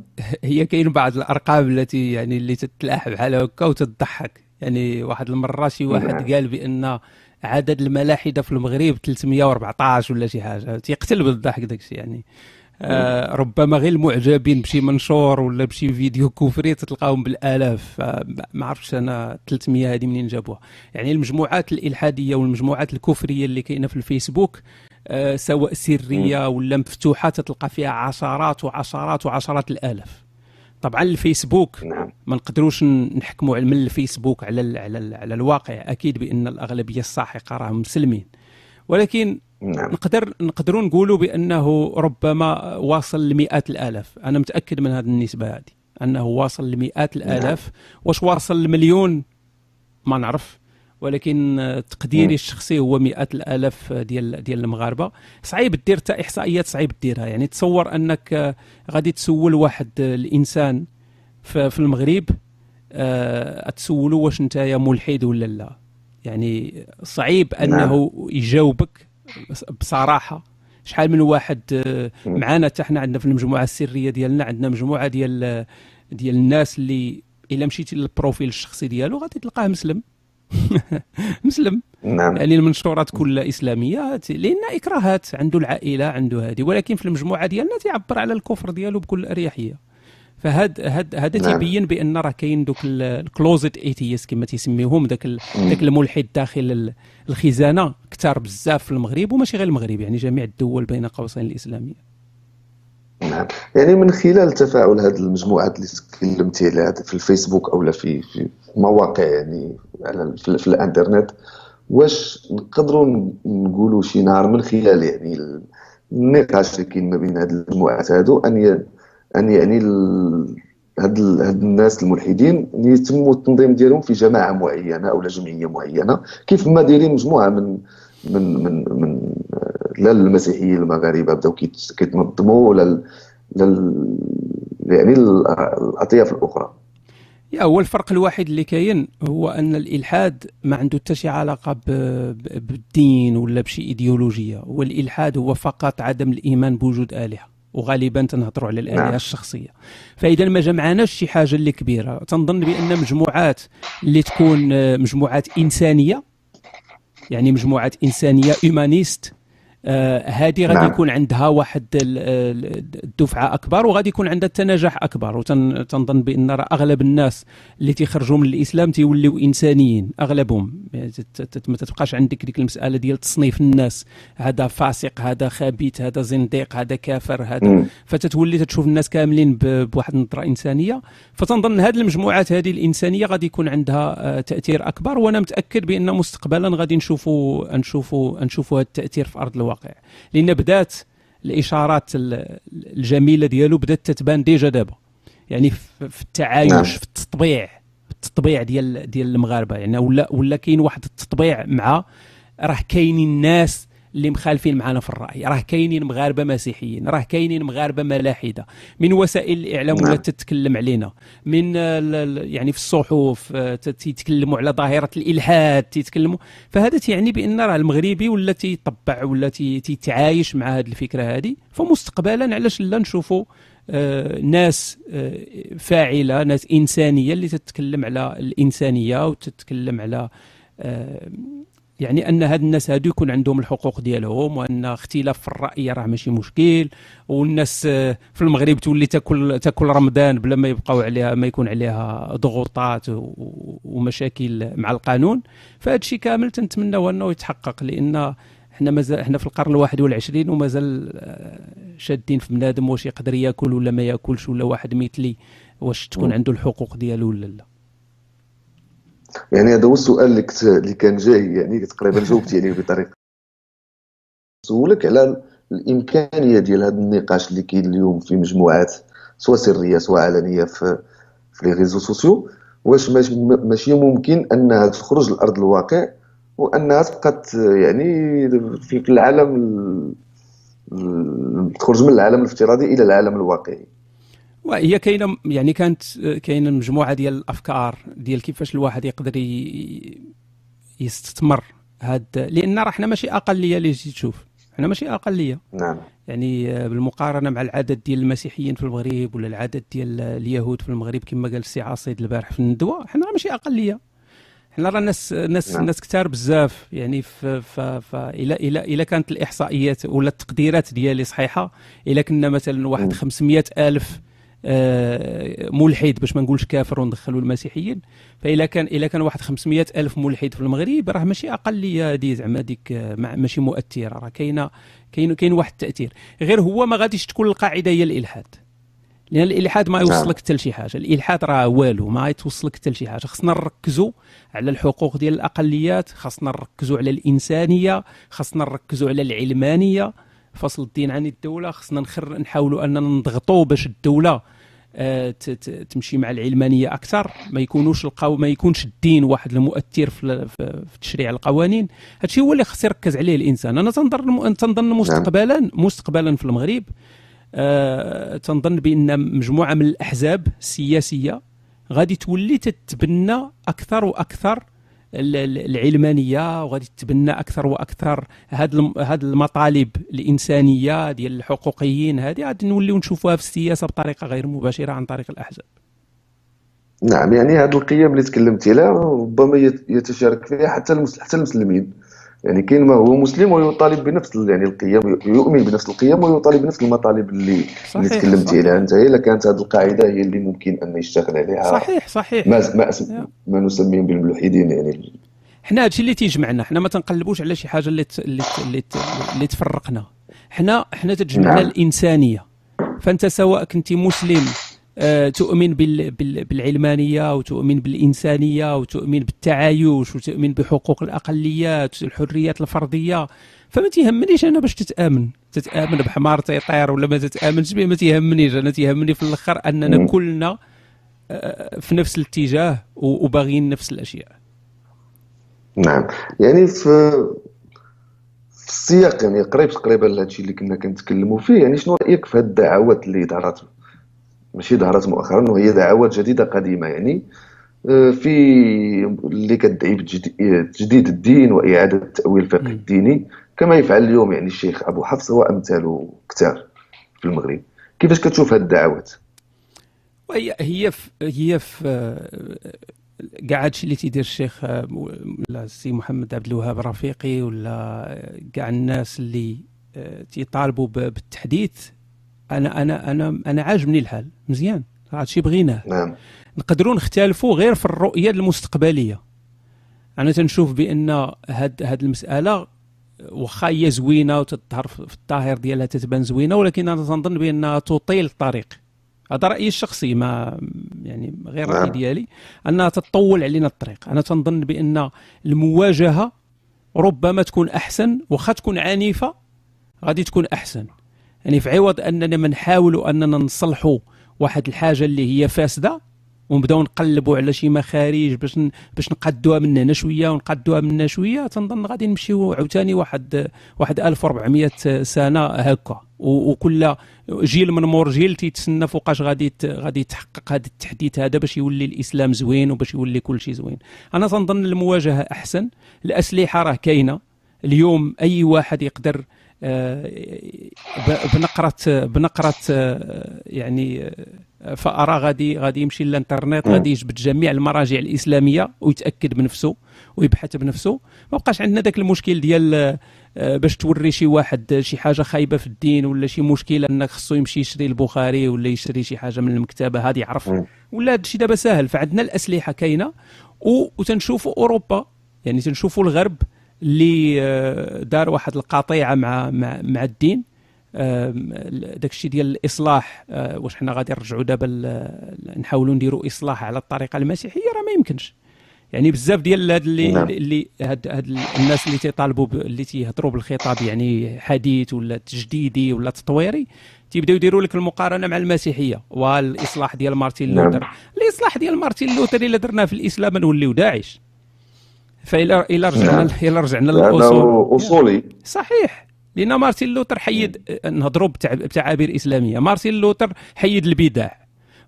هي كاين بعض الارقام التي يعني اللي تتلاح بحال هكا وتضحك يعني واحد المره شي واحد نعم. قال بان عدد الملاحده في المغرب 314 ولا شي حاجه تيقتل بالضحك داكشي يعني آه، ربما غير المعجبين بشي منشور ولا بشي فيديو كفري تلقاهم بالالاف آه، ما عرفتش انا 300 هذه منين جابوها يعني المجموعات الالحاديه والمجموعات الكفريه اللي كاينه في الفيسبوك آه، سواء سريه ولا مفتوحه تتلقى فيها عشرات وعشرات وعشرات الالاف طبعا الفيسبوك نعم. ما نقدروش نحكموا من الفيسبوك على الـ على, الـ على الواقع اكيد بان الاغلبيه الساحقه راهم مسلمين ولكن نعم. نقدر نقدروا نقولوا بانه ربما واصل لمئات الالاف انا متاكد من هذه النسبه هذه انه واصل لمئات الالاف نعم. واش واصل لمليون ما نعرف ولكن تقديري نعم. الشخصي هو مئات الالاف ديال ديال المغاربه صعيب دير حتى احصائيات صعيب ديرها يعني تصور انك آه، غادي تسول واحد آه، الانسان في المغرب آه، تسولو واش نتايا ملحد ولا لا يعني صعيب نعم. انه نعم. يجاوبك بصراحه شحال من واحد آه، معانا حتى حنا عندنا في المجموعه السريه ديالنا عندنا مجموعه ديال آه، ديال الناس اللي الا مشيتي للبروفيل الشخصي ديالو غادي تلقاه مسلم مسلم نعم. يعني المنشورات كلها اسلاميه لان اكراهات عنده العائله عنده هذه ولكن في المجموعه ديالنا تيعبر على الكفر ديالو بكل اريحيه فهاد هاد هذا نعم. تيبين بان راه كاين دوك الكلوزيت ايتيس كما تيسميوهم داك داك الملحد داخل الخزانه كثار بزاف في المغرب وماشي غير المغرب يعني جميع الدول بين قوسين الاسلاميه نعم يعني من خلال تفاعل هذه المجموعات اللي تكلمتي عليها في الفيسبوك او في في مواقع يعني على في, في الانترنت واش نقدروا نقولوا شي نهار من خلال يعني النقاش اللي كاين ما بين هذه المجموعات هادو ان ان يعني هاد هاد الناس الملحدين يتم التنظيم ديالهم في جماعه معينه او جمعيه معينه كيف ما دايرين مجموعه من من من من آه، لا المسيحيين المغاربه بداو كيتنظموا ولا لل... يعني الاطياف الاخرى يا هو الفرق الوحيد اللي كاين هو ان الالحاد ما عنده حتى شي علاقه بالدين ولا بشي ايديولوجيه والالحاد هو فقط عدم الايمان بوجود الهه وغالبا تنهضروا على الالهه نعم. الشخصيه فاذا ما جمعناش شي حاجه اللي كبيره تنظن بان مجموعات اللي تكون آه، مجموعات انسانيه يعني مجموعات انسانيه هيومانيست هذه آه، غادي نعم. يكون عندها واحد الدفعه اكبر وغادي يكون عندها التناجح اكبر وتنظن بان راه اغلب الناس اللي تيخرجوا من الاسلام تيوليو انسانيين اغلبهم ما تبقاش عندك ديك المساله ديال تصنيف الناس هذا فاسق هذا خبيث هذا زنديق هذا كافر هذا فتتولي تشوف الناس كاملين بواحد النظره انسانيه فتنظن هذه المجموعات هذه الانسانيه غادي يكون عندها آه، تاثير اكبر وانا متاكد بان مستقبلا غادي نشوفوا نشوفوا نشوفوا هذا التاثير في ارض الواقع الواقع لان بدات الاشارات الجميله ديالو بدات تتبان ديجا دابا يعني في التعايش نعم. في التطبيع التطبيع ديال ديال المغاربه يعني ولا ولا كاين واحد التطبيع مع راه كاينين الناس اللي مخالفين معنا في الراي راه كاينين مغاربه مسيحيين راه كاينين مغاربه ملاحده من وسائل الاعلام ولا نعم. تتكلم علينا من يعني في الصحف آه، تيتكلموا على ظاهره الالحاد تيتكلموا فهذا تيعني بان راه المغربي ولا تيطبع ولا تيتعايش مع هذه الفكره هذه فمستقبلا علاش لا نشوفوا آه، ناس آه، فاعله ناس انسانيه اللي تتكلم على الانسانيه وتتكلم على آه، يعني ان هاد الناس هادو يكون عندهم الحقوق ديالهم وان اختلاف في الراي راه ماشي مشكل والناس آه، في المغرب تولي تاكل تاكل رمضان بلا ما يبقاو عليها ما يكون عليها ضغوطات ومشاكل مع القانون فهذا الشيء كامل تنتمناو انه يتحقق لان احنا مازال احنا في القرن الواحد والعشرين ومازال آه، شادين في بنادم واش يقدر ياكل ولا ما ياكلش ولا واحد مثلي واش تكون عنده الحقوق ديالو ولا لا يعني هذا هو السؤال اللي كان جاي يعني تقريبا جاوبتي عليه بطريقه سولك على الامكانيه ديال هذا النقاش اللي كاين اليوم في مجموعات سواء سريه سواء علنيه في في لي ريزو سوسيو واش ماشي ممكن انها تخرج لارض الواقع وانها تبقى يعني في العالم تخرج من العالم الافتراضي الى العالم الواقعي وهي كاينه يعني كانت آه، كاينه مجموعه ديال الافكار ديال كيفاش الواحد يقدر يستثمر هاد لان راه حنا ماشي اقليه اللي جيت تشوف حنا ماشي اقليه نعم يعني آه، بالمقارنه مع العدد ديال المسيحيين في المغرب ولا العدد ديال اليهود في المغرب كما قال السي عاصيد البارح في الندوه حنا ماشي اقليه حنا راه ناس ناس نعم. ناس كثار بزاف يعني ف ف ف الى الى الى كانت الاحصائيات ولا التقديرات ديالي صحيحه الى كنا مثلا واحد 500 الف آه، ملحد باش ما نقولش كافر وندخلوا المسيحيين فإلا كان إلا كان واحد 500 ألف ملحد في المغرب راه ماشي أقلية هذه زعما ديك آه، ماشي مؤثرة راه كاينة كاين كاين واحد التأثير غير هو ما غاديش تكون القاعدة هي الإلحاد لأن الإلحاد ما نعم. يوصلك حتى لشي حاجة الإلحاد راه والو ما يتوصلك حتى لشي حاجة خصنا نركزوا على الحقوق ديال الأقليات خصنا نركزوا على الإنسانية خصنا نركزوا على العلمانية فصل الدين عن الدوله خصنا نخر نحاولوا اننا نضغطوا باش الدوله آه، تمشي مع العلمانيه اكثر ما يكونوش القو... ما يكونش الدين واحد المؤثر في, في تشريع القوانين هادشي هو اللي خص يركز عليه الانسان انا تنظن تنظن نعم. مستقبلا مستقبلا في المغرب أه... تنظن بان مجموعه من الاحزاب السياسيه غادي تولي تتبنى اكثر واكثر العلمانيه وغادي تتبنى اكثر واكثر هاد هاد المطالب الانسانيه ديال الحقوقيين هذه غادي نوليو نشوفوها في السياسه بطريقه غير مباشره عن طريق الاحزاب نعم يعني هاد القيم اللي تكلمتي لها ربما يتشارك فيها حتى حتى المسلمين يعني كاين ما هو مسلم ويطالب بنفس يعني القيم يؤمن بنفس القيم ويطالب بنفس المطالب اللي صحيح اللي تكلمتي عليها انت الا كانت هذه القاعده هي اللي ممكن ان يشتغل عليها صحيح صحيح ما ما, ما نسميهم بالملحدين يعني حنا هادشي اللي تيجمعنا حنا ما تنقلبوش على شي حاجه اللي ت... اللي ت... اللي, ت... اللي تفرقنا حنا حنا تجمعنا نعم. الانسانيه فانت سواء كنت مسلم آه، تؤمن بالعلمانيه وتؤمن بالانسانيه وتؤمن بالتعايش وتؤمن بحقوق الاقليات الحريات الفرديه فما تيهمنيش انا باش تتامن تتامن بحمار تيطير ولا ما تتامنش به ما تيهمنيش انا تيهمني في الاخر اننا كلنا آه، في نفس الاتجاه وباغيين نفس الاشياء نعم يعني في في السياق يعني قريب تقريبا لهذا الشيء اللي كنا كنتكلموا فيه يعني شنو رايك في هذه الدعوات اللي دارت ماشي ظهرت مؤخرا وهي دعوات جديده قديمه يعني آه، في اللي كدعي بتجديد الدين واعاده التاويل الفقه الديني كما يفعل اليوم يعني الشيخ ابو حفص وامثاله كثار في المغرب كيفاش كتشوف هذه الدعوات وهي هي في هي في كاع هادشي اللي تيدير الشيخ آه، ولا السي محمد عبد الوهاب رفيقي ولا كاع آه، الناس اللي تيطالبوا بالتحديث انا انا انا انا عاجبني الحال مزيان هادشي بغيناه نعم نقدروا نختلفوا غير في الرؤيه المستقبليه انا تنشوف بان هاد هاد المساله واخا هي زوينه وتظهر في الظاهر ديالها تتبان زوينه ولكن انا تنظن بانها تطيل الطريق هذا رايي الشخصي ما يعني غير رايي نعم. ديالي انها تطول علينا الطريق انا تنظن بان المواجهه ربما تكون احسن واخا تكون عنيفه غادي تكون احسن يعني في عوض اننا ما نحاولوا اننا نصلحوا واحد الحاجه اللي هي فاسده ونبداو نقلبوا على شي مخارج باش ن... باش نقادوها من هنا شويه ونقادوها من هنا شويه تنظن غادي نمشيو عاوتاني واحد واحد 1400 سنه هكا و... وكل جيل من مور جيل تيتسنى فوقاش غادي ت... غادي يتحقق هذا التحديث هذا باش يولي الاسلام زوين وباش يولي كل شيء زوين انا تنظن المواجهه احسن الاسلحه راه كاينه اليوم اي واحد يقدر آه، بنقره بنقره آه، يعني آه، فارى غادي غادي يمشي للانترنت غادي يجبد جميع المراجع الاسلاميه ويتاكد بنفسه ويبحث بنفسه ما بقاش عندنا ذاك المشكل ديال باش توري شي واحد شي حاجه خايبه في الدين ولا شي مشكله انك خصو يمشي يشري البخاري ولا يشري شي حاجه من المكتبه هذه يعرف ولا هادشي دابا ساهل فعندنا الاسلحه كاينه وتنشوفوا اوروبا يعني تنشوفوا الغرب اللي آه، دار واحد القطيعه مع مع, مع الدين آه، داك الشيء ديال الاصلاح آه، واش حنا غادي نرجعوا دابا نحاولوا نديروا اصلاح على الطريقه المسيحيه راه ما يمكنش يعني بزاف ديال هاد اللي نعم. اللي هاد, هاد الناس اللي تيطالبوا اللي تيهضروا بالخطاب يعني حديث ولا تجديدي ولا تطويري تيبداو يديروا لك المقارنه مع المسيحيه والاصلاح ديال مارتين لوثر نعم. الاصلاح ديال مارتين لوثر اللي درناه في الاسلام نوليو داعش فإلا إلا رجعنا نعم. إلا رجعنا للأصول أصولي صحيح لأن مارتن لوتر حيد نهضروا بتعابير إسلامية مارتن لوتر حيد البدع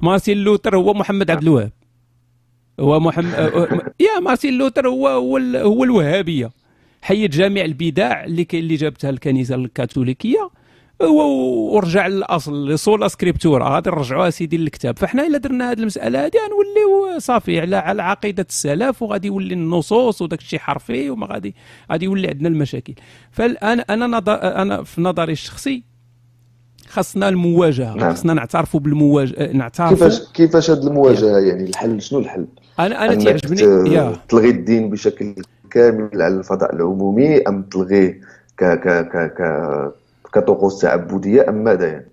مارتن لوتر هو محمد عبد نعم. الوهاب هو محمد أه، أه، يا مارتن لوتر هو هو, هو الوهابية حيد جميع البدع اللي اللي جابتها الكنيسة الكاثوليكية ورجع للاصل لصولا سكريبتورا غادي نرجعوها سيدي للكتاب فحنا الا درنا هذه المساله هذه غنوليو صافي على على عقيده السلف وغادي يولي النصوص وداك الشيء حرفي وما غادي غادي يولي عندنا المشاكل فالان انا نظر انا في نظري الشخصي خاصنا المواجهه نعم. خاصنا نعترفوا بالمواجهه آه، نعترفوا كيفاش كيفاش هذه المواجهه يعني الحل شنو الحل انا انا تيعجبني تلغي الدين بشكل كامل على الفضاء العمومي ام تلغيه ك ك ك ك كطقوس تعبديه ام ماذا يعني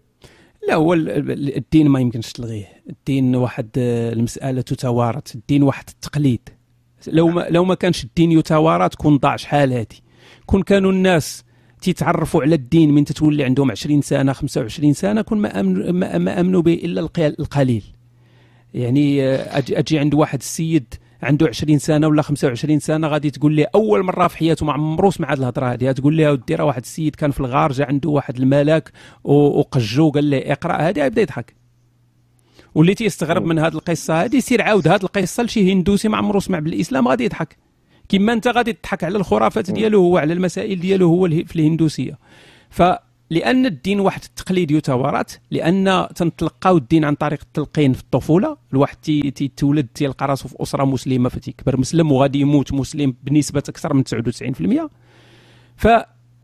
لا هو الدين ما يمكنش تلغيه الدين واحد آه، المساله تتوارث الدين واحد التقليد لو ما لو ما كانش الدين يتوارث كون ضاع شحال هذه كون كانوا الناس تيتعرفوا على الدين من تتولي عندهم 20 سنه 25 سنه كون ما امنوا ما, امنوا به الا القليل يعني آه، اجي عند واحد السيد عنده 20 سنه ولا 25 سنه غادي تقول ليه اول مره في حياته ما عمرو سمع هذه الهضره هذه تقول لها ودي راه واحد السيد كان في الغار جا عنده واحد الملاك وقجو قال له اقرا هذه يبدا يضحك واللي تيستغرب من هذه القصه هذه سير عاود هذه القصه لشي هندوسي ما عمرو سمع بالاسلام غادي يضحك كما انت غادي تضحك على الخرافات ديالو هو على المسائل ديالو هو في الهندوسيه ف لان الدين واحد التقليد يتوارث لان تنتلقاو الدين عن طريق التلقين في الطفوله الواحد تيتولد تيلقى راسو في اسره مسلمه فتيكبر مسلم وغادي يموت مسلم بنسبه اكثر من 99% ف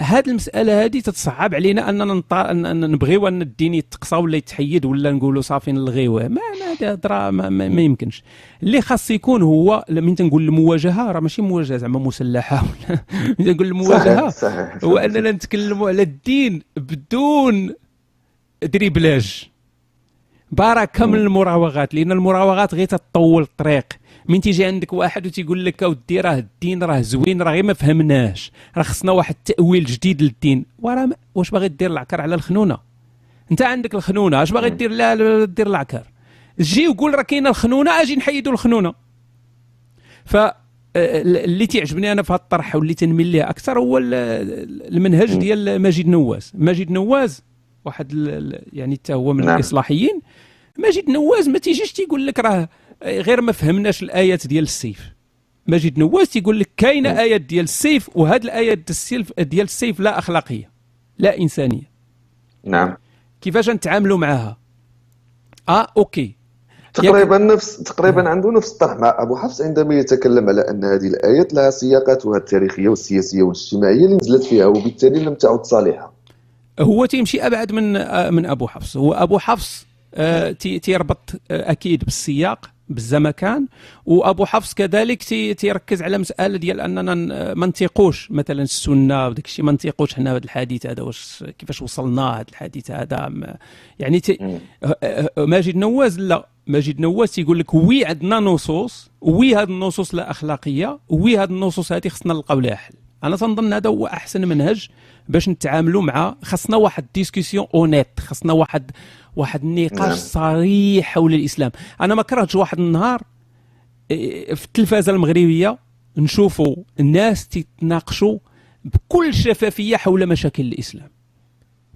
هاد المساله هادي تتصعب علينا اننا نط... ان نبغيو ان الدين يتقصى ولا يتحيد ولا نقولوا صافي نلغيوه ما ما هضره ما, ما, ما يمكنش اللي خاص يكون هو من تنقول المواجهه راه ماشي مواجهه زعما مسلحه ولا من تنقول المواجهه هو اننا نتكلموا على الدين بدون دريبلاج بركه من المراوغات لان المراوغات غير تطول الطريق من تيجي عندك واحد وتيقول لك اودي راه الدين راه زوين راه غير ما فهمناش راه خصنا واحد التاويل جديد للدين وراه واش باغي دير العكر على الخنونه انت عندك الخنونه اش باغي دير لا دير العكر جي وقول راه كاينه الخنونه اجي نحيدوا الخنونه ف آه، اللي تيعجبني انا في هذا الطرح واللي تنميل ليه اكثر هو المنهج ديال ماجد نواز ماجد نواز واحد يعني حتى هو من نعم. الاصلاحيين ماجد نواز ما تيجيش تيقول لك راه إيه، غير ما فهمناش الايات ديال السيف مجد نواس يقول لك كاينه نعم. ايات ديال السيف وهذه الايات ديال السيف لا اخلاقيه لا انسانيه نعم كيفاش نتعاملوا معها اه اوكي تقريبا نفس تقريبا نعم. عنده نفس الطرح مع ابو حفص عندما يتكلم على ان هذه الايات لها سياقاتها التاريخيه والسياسيه والاجتماعيه اللي نزلت فيها وبالتالي لم تعد صالحه هو تيمشي ابعد من آه، من ابو حفص هو ابو حفص آه، تيربط آه، اكيد بالسياق بالزمكان وابو حفص كذلك تي تيركز على مساله ديال اننا ما نتيقوش مثلا السنه وداك الشيء ما نتيقوش حنا هذا الحديث هذا واش كيفاش وصلنا هذا الحديث هذا يعني تي ماجد نواز لا ماجد نواز تيقول لك وي عندنا نصوص وي هذه النصوص لا اخلاقيه وي هذه النصوص هذه خصنا نلقاو لها حل انا تنظن هذا هو احسن منهج باش نتعاملوا مع خاصنا واحد ديسكسيون اونيت خاصنا واحد واحد النقاش نعم. صريح حول الاسلام انا ما كرهتش واحد النهار إيه، في التلفازه المغربيه نشوفوا الناس تتناقشوا بكل شفافيه حول مشاكل الاسلام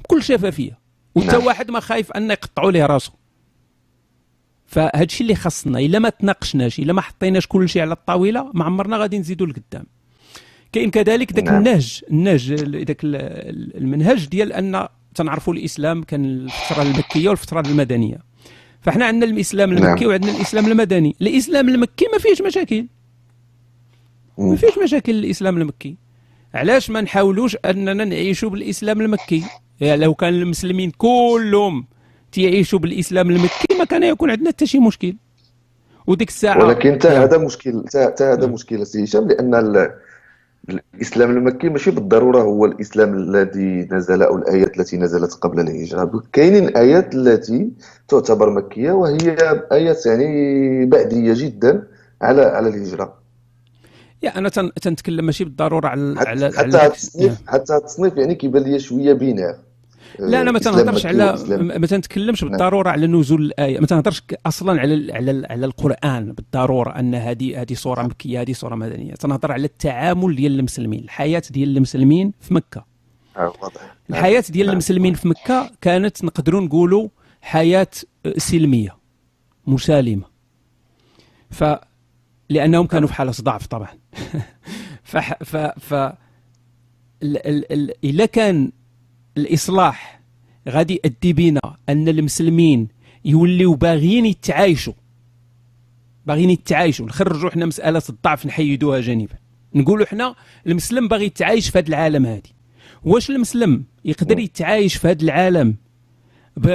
بكل شفافيه وحتى نعم. واحد ما خايف ان يقطعوا ليه راسه فهادشي اللي خاصنا الا ما تناقشناش الا ما حطيناش كل شيء على الطاوله ما عمرنا غادي نزيدوا لقدام كاين كذلك ذاك نعم. النهج النهج ذاك المنهج ديال ان تنعرفوا الاسلام كان الفتره المكيه والفتره المدنيه فاحنا عندنا الاسلام نعم. المكي نعم. وعندنا الاسلام المدني الاسلام المكي ما فيهش مشاكل ما فيهش مشاكل الاسلام المكي علاش ما نحاولوش اننا نعيشوا بالاسلام المكي يعني لو كان المسلمين كلهم تيعيشوا بالاسلام المكي ما كان يكون عندنا حتى شي مشكل وديك الساعه ولكن حتى نعم. هذا مشكل حتى هذا نعم. مشكل سي هشام لان الاسلام المكي ماشي بالضروره هو الاسلام الذي نزل او الايات التي نزلت قبل الهجره كاينين ايات التي تعتبر مكيه وهي ايات يعني بعديه جدا على على الهجره يا انا تنتكلم ماشي بالضروره على حتى على حتى التصنيف حتى التصنيف يعني كيبان لي شويه بناء لا انا ما تنهضرش على ما تنتكلمش نعم. بالضروره على نزول الايه ما تنهضرش اصلا على على على القران بالضروره ان هذه هذه صوره نعم. مكيه هذه صوره مدنيه تنهضر على التعامل ديال المسلمين الحياه ديال المسلمين في مكه آه، نعم. الحياه ديال المسلمين في مكه كانت نقدروا نقولوا حياه سلميه مسالمه ف لانهم كانوا في حاله ضعف طبعا ف ف ف الا كان الاصلاح غادي يؤدي بينا ان المسلمين يوليو باغيين يتعايشوا باغيين يتعايشوا نخرجوا حنا مساله الضعف نحيدوها جانبا نقولوا حنا المسلم باغي يتعايش في هذا العالم هادي واش المسلم يقدر يتعايش في هذا العالم ب...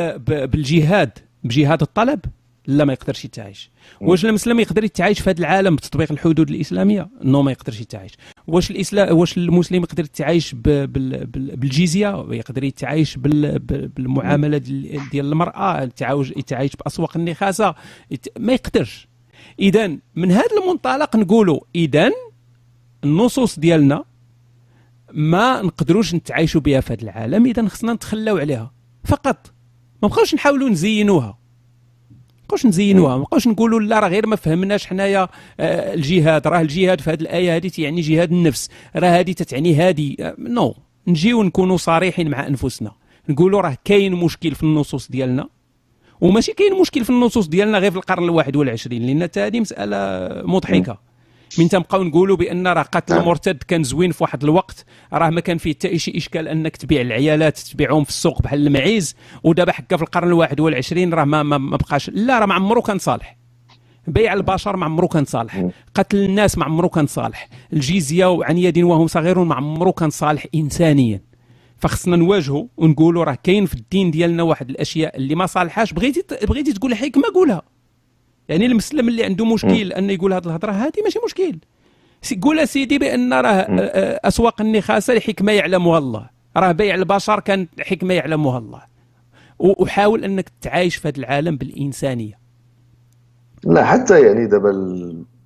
بالجهاد بجهاد الطلب لا ما يقدرش يتعايش واش المسلم يقدر يتعايش في هذا العالم بتطبيق الحدود الاسلاميه نو ما يقدرش يتعايش واش الاسلام واش المسلم يقدر يتعايش بالجزيه ويقدر يتعايش بالمعامله ديال المراه يتعايش يتعايش باسواق النخاسه ما يقدرش اذا من هذا المنطلق نقولوا اذا النصوص ديالنا ما نقدروش نتعايشوا بها في هذا العالم اذا خصنا نتخلاو عليها فقط ما بقاوش نحاولوا نزينوها بقاوش نزينوها إيه. ما بقاوش نقولوا لا راه غير ما فهمناش حنايا آه، الجهاد راه الجهاد في هذه الايه هذه تعني جهاد النفس راه هذه تتعني هذه آه، نو نجيو نكونوا صريحين مع انفسنا نقولوا راه كاين مشكل في النصوص ديالنا وماشي كاين مشكل في النصوص ديالنا غير في القرن الواحد والعشرين لان هذه مساله مضحكه من تنبقاو نقولوا بان راه قتل نعم. المرتد كان زوين في واحد الوقت راه ما كان فيه حتى شي اشكال انك تبيع العيالات تبيعهم في السوق بحال المعيز ودابا حكا في القرن الواحد والعشرين راه ما, ما, ما بقاش لا راه ما عمرو كان صالح بيع البشر ما عمرو كان صالح قتل الناس ما عمرو كان صالح الجزيه وعن يد وهم صغيرون ما عمرو كان صالح انسانيا فخصنا نواجهه ونقولوا راه كاين في الدين ديالنا واحد الاشياء اللي ما صالحاش بغيتي بغيتي تقول حكمه قولها يعني المسلم اللي عنده مشكل انه يقول هذه الهضره هذه ماشي مشكل قول سيدي بان راه آه، آه، اسواق النخاسه لحكمه يعلمها الله راه بيع البشر كان حكمه يعلمها الله وحاول انك تعايش في هذا العالم بالانسانيه لا حتى يعني دابا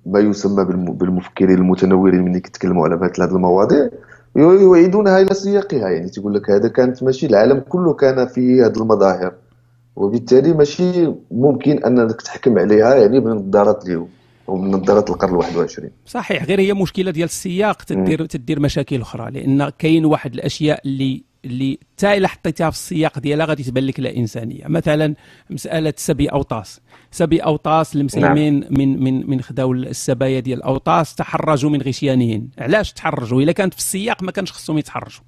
ما يسمى بالمفكرين المتنورين ملي كيتكلموا على مثل هذه المواضيع يعيدونها الى سياقها يعني تيقول لك هذا كانت ماشي العالم كله كان فيه هذه المظاهر وبالتالي ماشي ممكن انك تحكم عليها يعني بنظارات اليوم وبنظارات القرن 21 صحيح غير هي مشكله ديال السياق تدير تدير مشاكل اخرى لان كاين واحد الاشياء اللي اللي حتى الا حطيتها في السياق ديالها غادي تبان لك لا انسانيه مثلا مساله سبي اوطاس سبي اوطاس المسلمين نعم. من من من خداو السبايا ديال اوطاس تحرجوا من غشيانهم علاش تحرجوا الا كانت في السياق ما كانش خصهم يتحرجوا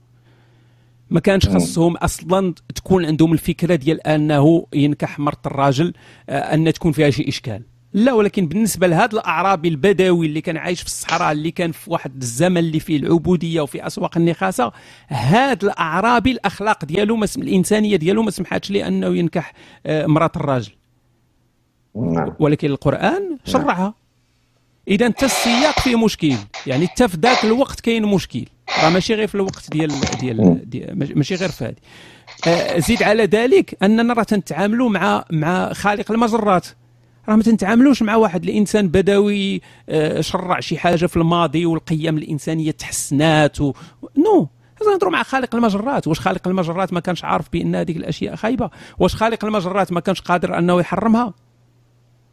ما كانش خصهم اصلا تكون عندهم الفكره ديال انه ينكح مرت الراجل آه، ان تكون فيها شي اشكال لا ولكن بالنسبه لهذا الاعرابي البدوي اللي كان عايش في الصحراء اللي كان في واحد الزمن اللي فيه العبوديه وفي اسواق النخاسه هذا الاعرابي الاخلاق ديالو مسم الانسانيه ديالو ما سمحاتش لي انه ينكح امراه آه، الراجل نعم. ولكن القران شرعها نعم. اذا حتى السياق فيه مشكل يعني حتى في ذاك الوقت كاين مشكل راه ماشي غير في الوقت ديال ديال, ديال ماشي غير في هذه آه، زيد على ذلك اننا راه تنتعاملوا مع مع خالق المجرات راه ما تنتعاملوش مع واحد الانسان بدوي آه، شرع شي حاجه في الماضي والقيم الانسانيه تحسنات و... نو نهضروا مع خالق المجرات واش خالق المجرات ما كانش عارف بان هذيك الاشياء خايبه واش خالق المجرات ما كانش قادر انه يحرمها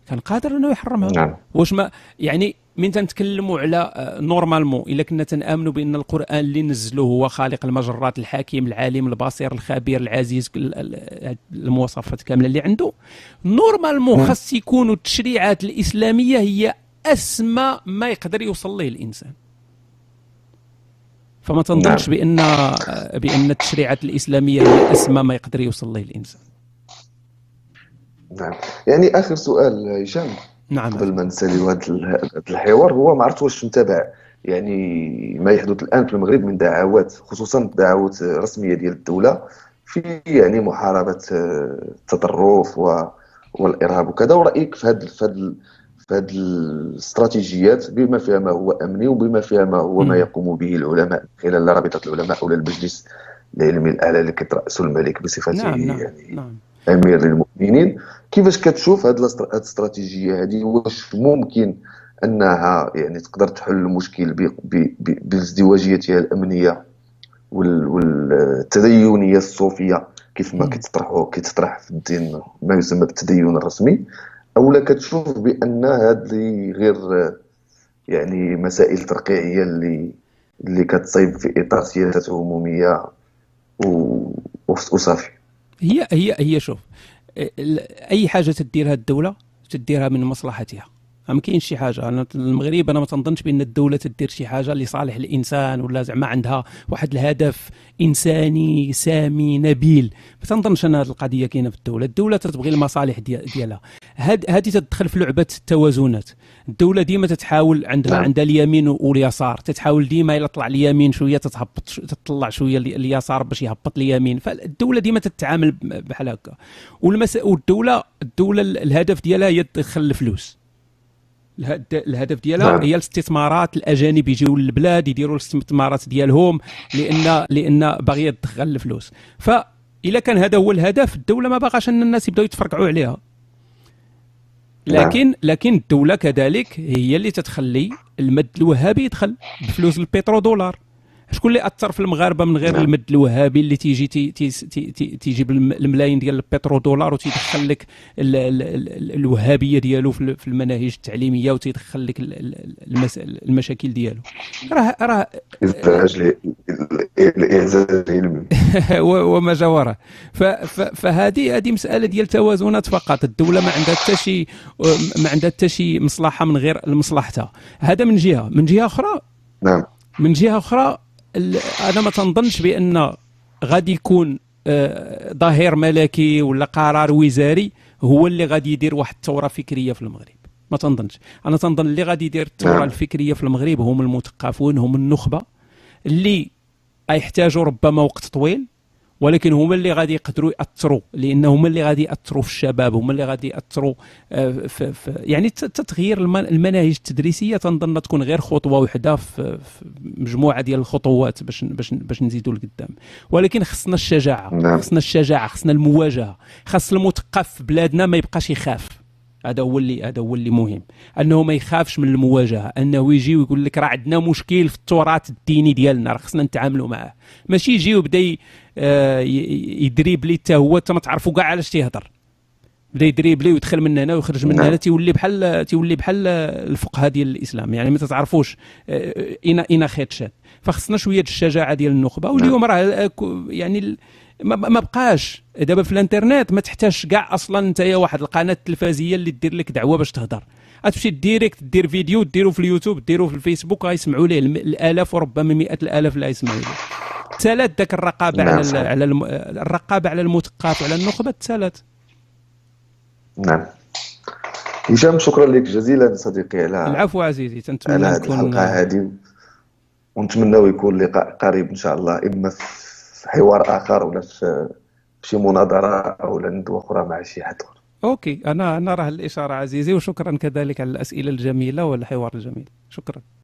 كان قادر انه يحرمها نعم. واش ما يعني من تنتكلموا على آه، نورمالمون الا كنا تنامنوا بان القران اللي نزلوه هو خالق المجرات الحكيم العالم البصير الخبير العزيز المواصفات كامله اللي عنده نورمالمون نعم. خاص يكونوا التشريعات الاسلاميه هي اسمى ما يقدر يوصل ليه الانسان فما تنظنش نعم. بان آه، بان التشريعات الاسلاميه هي اسمى ما يقدر يوصل ليه الانسان نعم يعني اخر سؤال هشام نعم قبل ما نسالي هذا الحوار هو ما عرفت واش متابع يعني ما يحدث الان في المغرب من دعوات خصوصا دعوات رسميه ديال الدوله في يعني محاربه آه، التطرف والارهاب وكذا ورايك في هذه في في هذه الاستراتيجيات بما فيها ما هو امني وبما فيها ما هو ما يقوم به العلماء خلال رابطه العلماء ولا المجلس العلمي الاعلى اللي كيتراسه الملك بصفته نعم،, نعم يعني نعم. امير للمؤمنين كيفاش كتشوف هاد الاستراتيجيه هادي واش ممكن انها يعني تقدر تحل المشكل بازدواجيتها الامنيه والتدينيه الصوفيه كيف ما كتطرحوا كتطرح في الدين ما يسمى بالتدين الرسمي او لا كتشوف بان هذه غير يعني مسائل ترقيعيه اللي اللي كتصيب في اطار سياسات عموميه وصافي هي هي هي شوف اي حاجه تديرها الدوله تديرها من مصلحتها ما كاينش شي حاجه انا المغرب انا ما تنظنش بان الدوله تدير شي حاجه لصالح الانسان ولا زعما عندها واحد الهدف انساني سامي نبيل ما تنظنش ان هذه القضيه كاينه في الدوله الدوله تتبغي المصالح ديالها هاد هذه تدخل في لعبه التوازنات الدوله ديما تتحاول عندها نعم. عندها اليمين واليسار تتحاول ديما الى طلع اليمين شويه تتهبط تطلع شويه اليسار باش يهبط اليمين فالدوله ديما تتعامل بحال هكا والمس... والدوله الدوله الهدف ديالها هي تدخل الفلوس الهدف ديالها نعم. هي الاستثمارات الاجانب يجيو للبلاد يديروا الاستثمارات ديالهم لان لان باغيه تدخل الفلوس ف إذا كان هذا هو الهدف الدوله ما باغاش ان الناس يبداو يتفرقعوا عليها نعم. لكن لكن الدوله كذلك هي اللي تتخلي المد الوهابي يدخل بفلوس البترو دولار شكون اللي اثر في المغاربه من غير نعم. المد الوهابي اللي تيجي تي تي تي تيجيب الملايين ديال البترو دولار وتيدخل لك ال ال ال الوهابيه ديالو في المناهج التعليميه وتيدخل لك المشاكل ديالو راه راه الازعاج وما جاوره فهذه هذه مساله ديال توازنات فقط الدوله ما عندها حتى شي ما عندها حتى شي مصلحه من غير مصلحتها هذا من جهه من جهه اخرى نعم من جهه اخرى انا ما تنظنش بان غادي يكون آه، ظهير ملكي ولا قرار وزاري هو اللي غادي يدير واحد الثوره فكريه في المغرب ما تنظنش انا تنظن اللي غادي يدير الثوره نعم. الفكريه في المغرب هم المثقفون هم النخبه اللي يحتاجوا ربما وقت طويل ولكن هما اللي غادي يقدروا ياثروا لان هما اللي غادي ياثروا في الشباب هما اللي غادي ياثروا آه، في, يعني تغيير المناهج التدريسيه تنظن تكون غير خطوه وحده في, في مجموعه ديال الخطوات باش باش باش نزيدوا لقدام ولكن خصنا الشجاعه نعم. خصنا الشجاعه خصنا المواجهه خاص المثقف في بلادنا ما يبقاش يخاف هذا هو اللي هذا هو اللي مهم انه ما يخافش من المواجهه انه يجي ويقول لك راه عندنا مشكل في التراث الديني ديالنا راه خصنا نتعاملوا معاه ماشي يجي ويبدا آه، لي حتى هو حتى ما تعرفوا كاع علاش تيهضر بدا لي ويدخل من هنا ويخرج من نعم. هنا تيولي بحال تيولي بحال الفقهاء ديال الاسلام يعني ما تتعرفوش اين آه، آه، اين خيط شاد فخصنا شويه الشجاعه ديال النخبه نعم. واليوم راه يعني ما بقاش دابا في الانترنت ما تحتاجش كاع اصلا انت يا واحد القناه التلفزيونه اللي دير لك دعوه باش تهضر غتمشي ديريكت دير فيديو ديرو في اليوتيوب ديرو في الفيسبوك غيسمعوا ليه الالاف وربما مئات الالاف اللي غيسمعوا ليه تلات ذاك الرقابه نعم على على الم... الرقابه على المثقف وعلى النخبه تلات نعم هشام شكرا لك جزيلا صديقي على العفو عزيزي تنتمنى على هذه الحلقه هذه ونتمناو يكون لقاء قريب ان شاء الله اما في حوار اخر ولا في شي مناظره او ندوه اخرى مع شي حد اخر اوكي انا انا راه الاشاره عزيزي وشكرا كذلك على الاسئله الجميله والحوار الجميل شكرا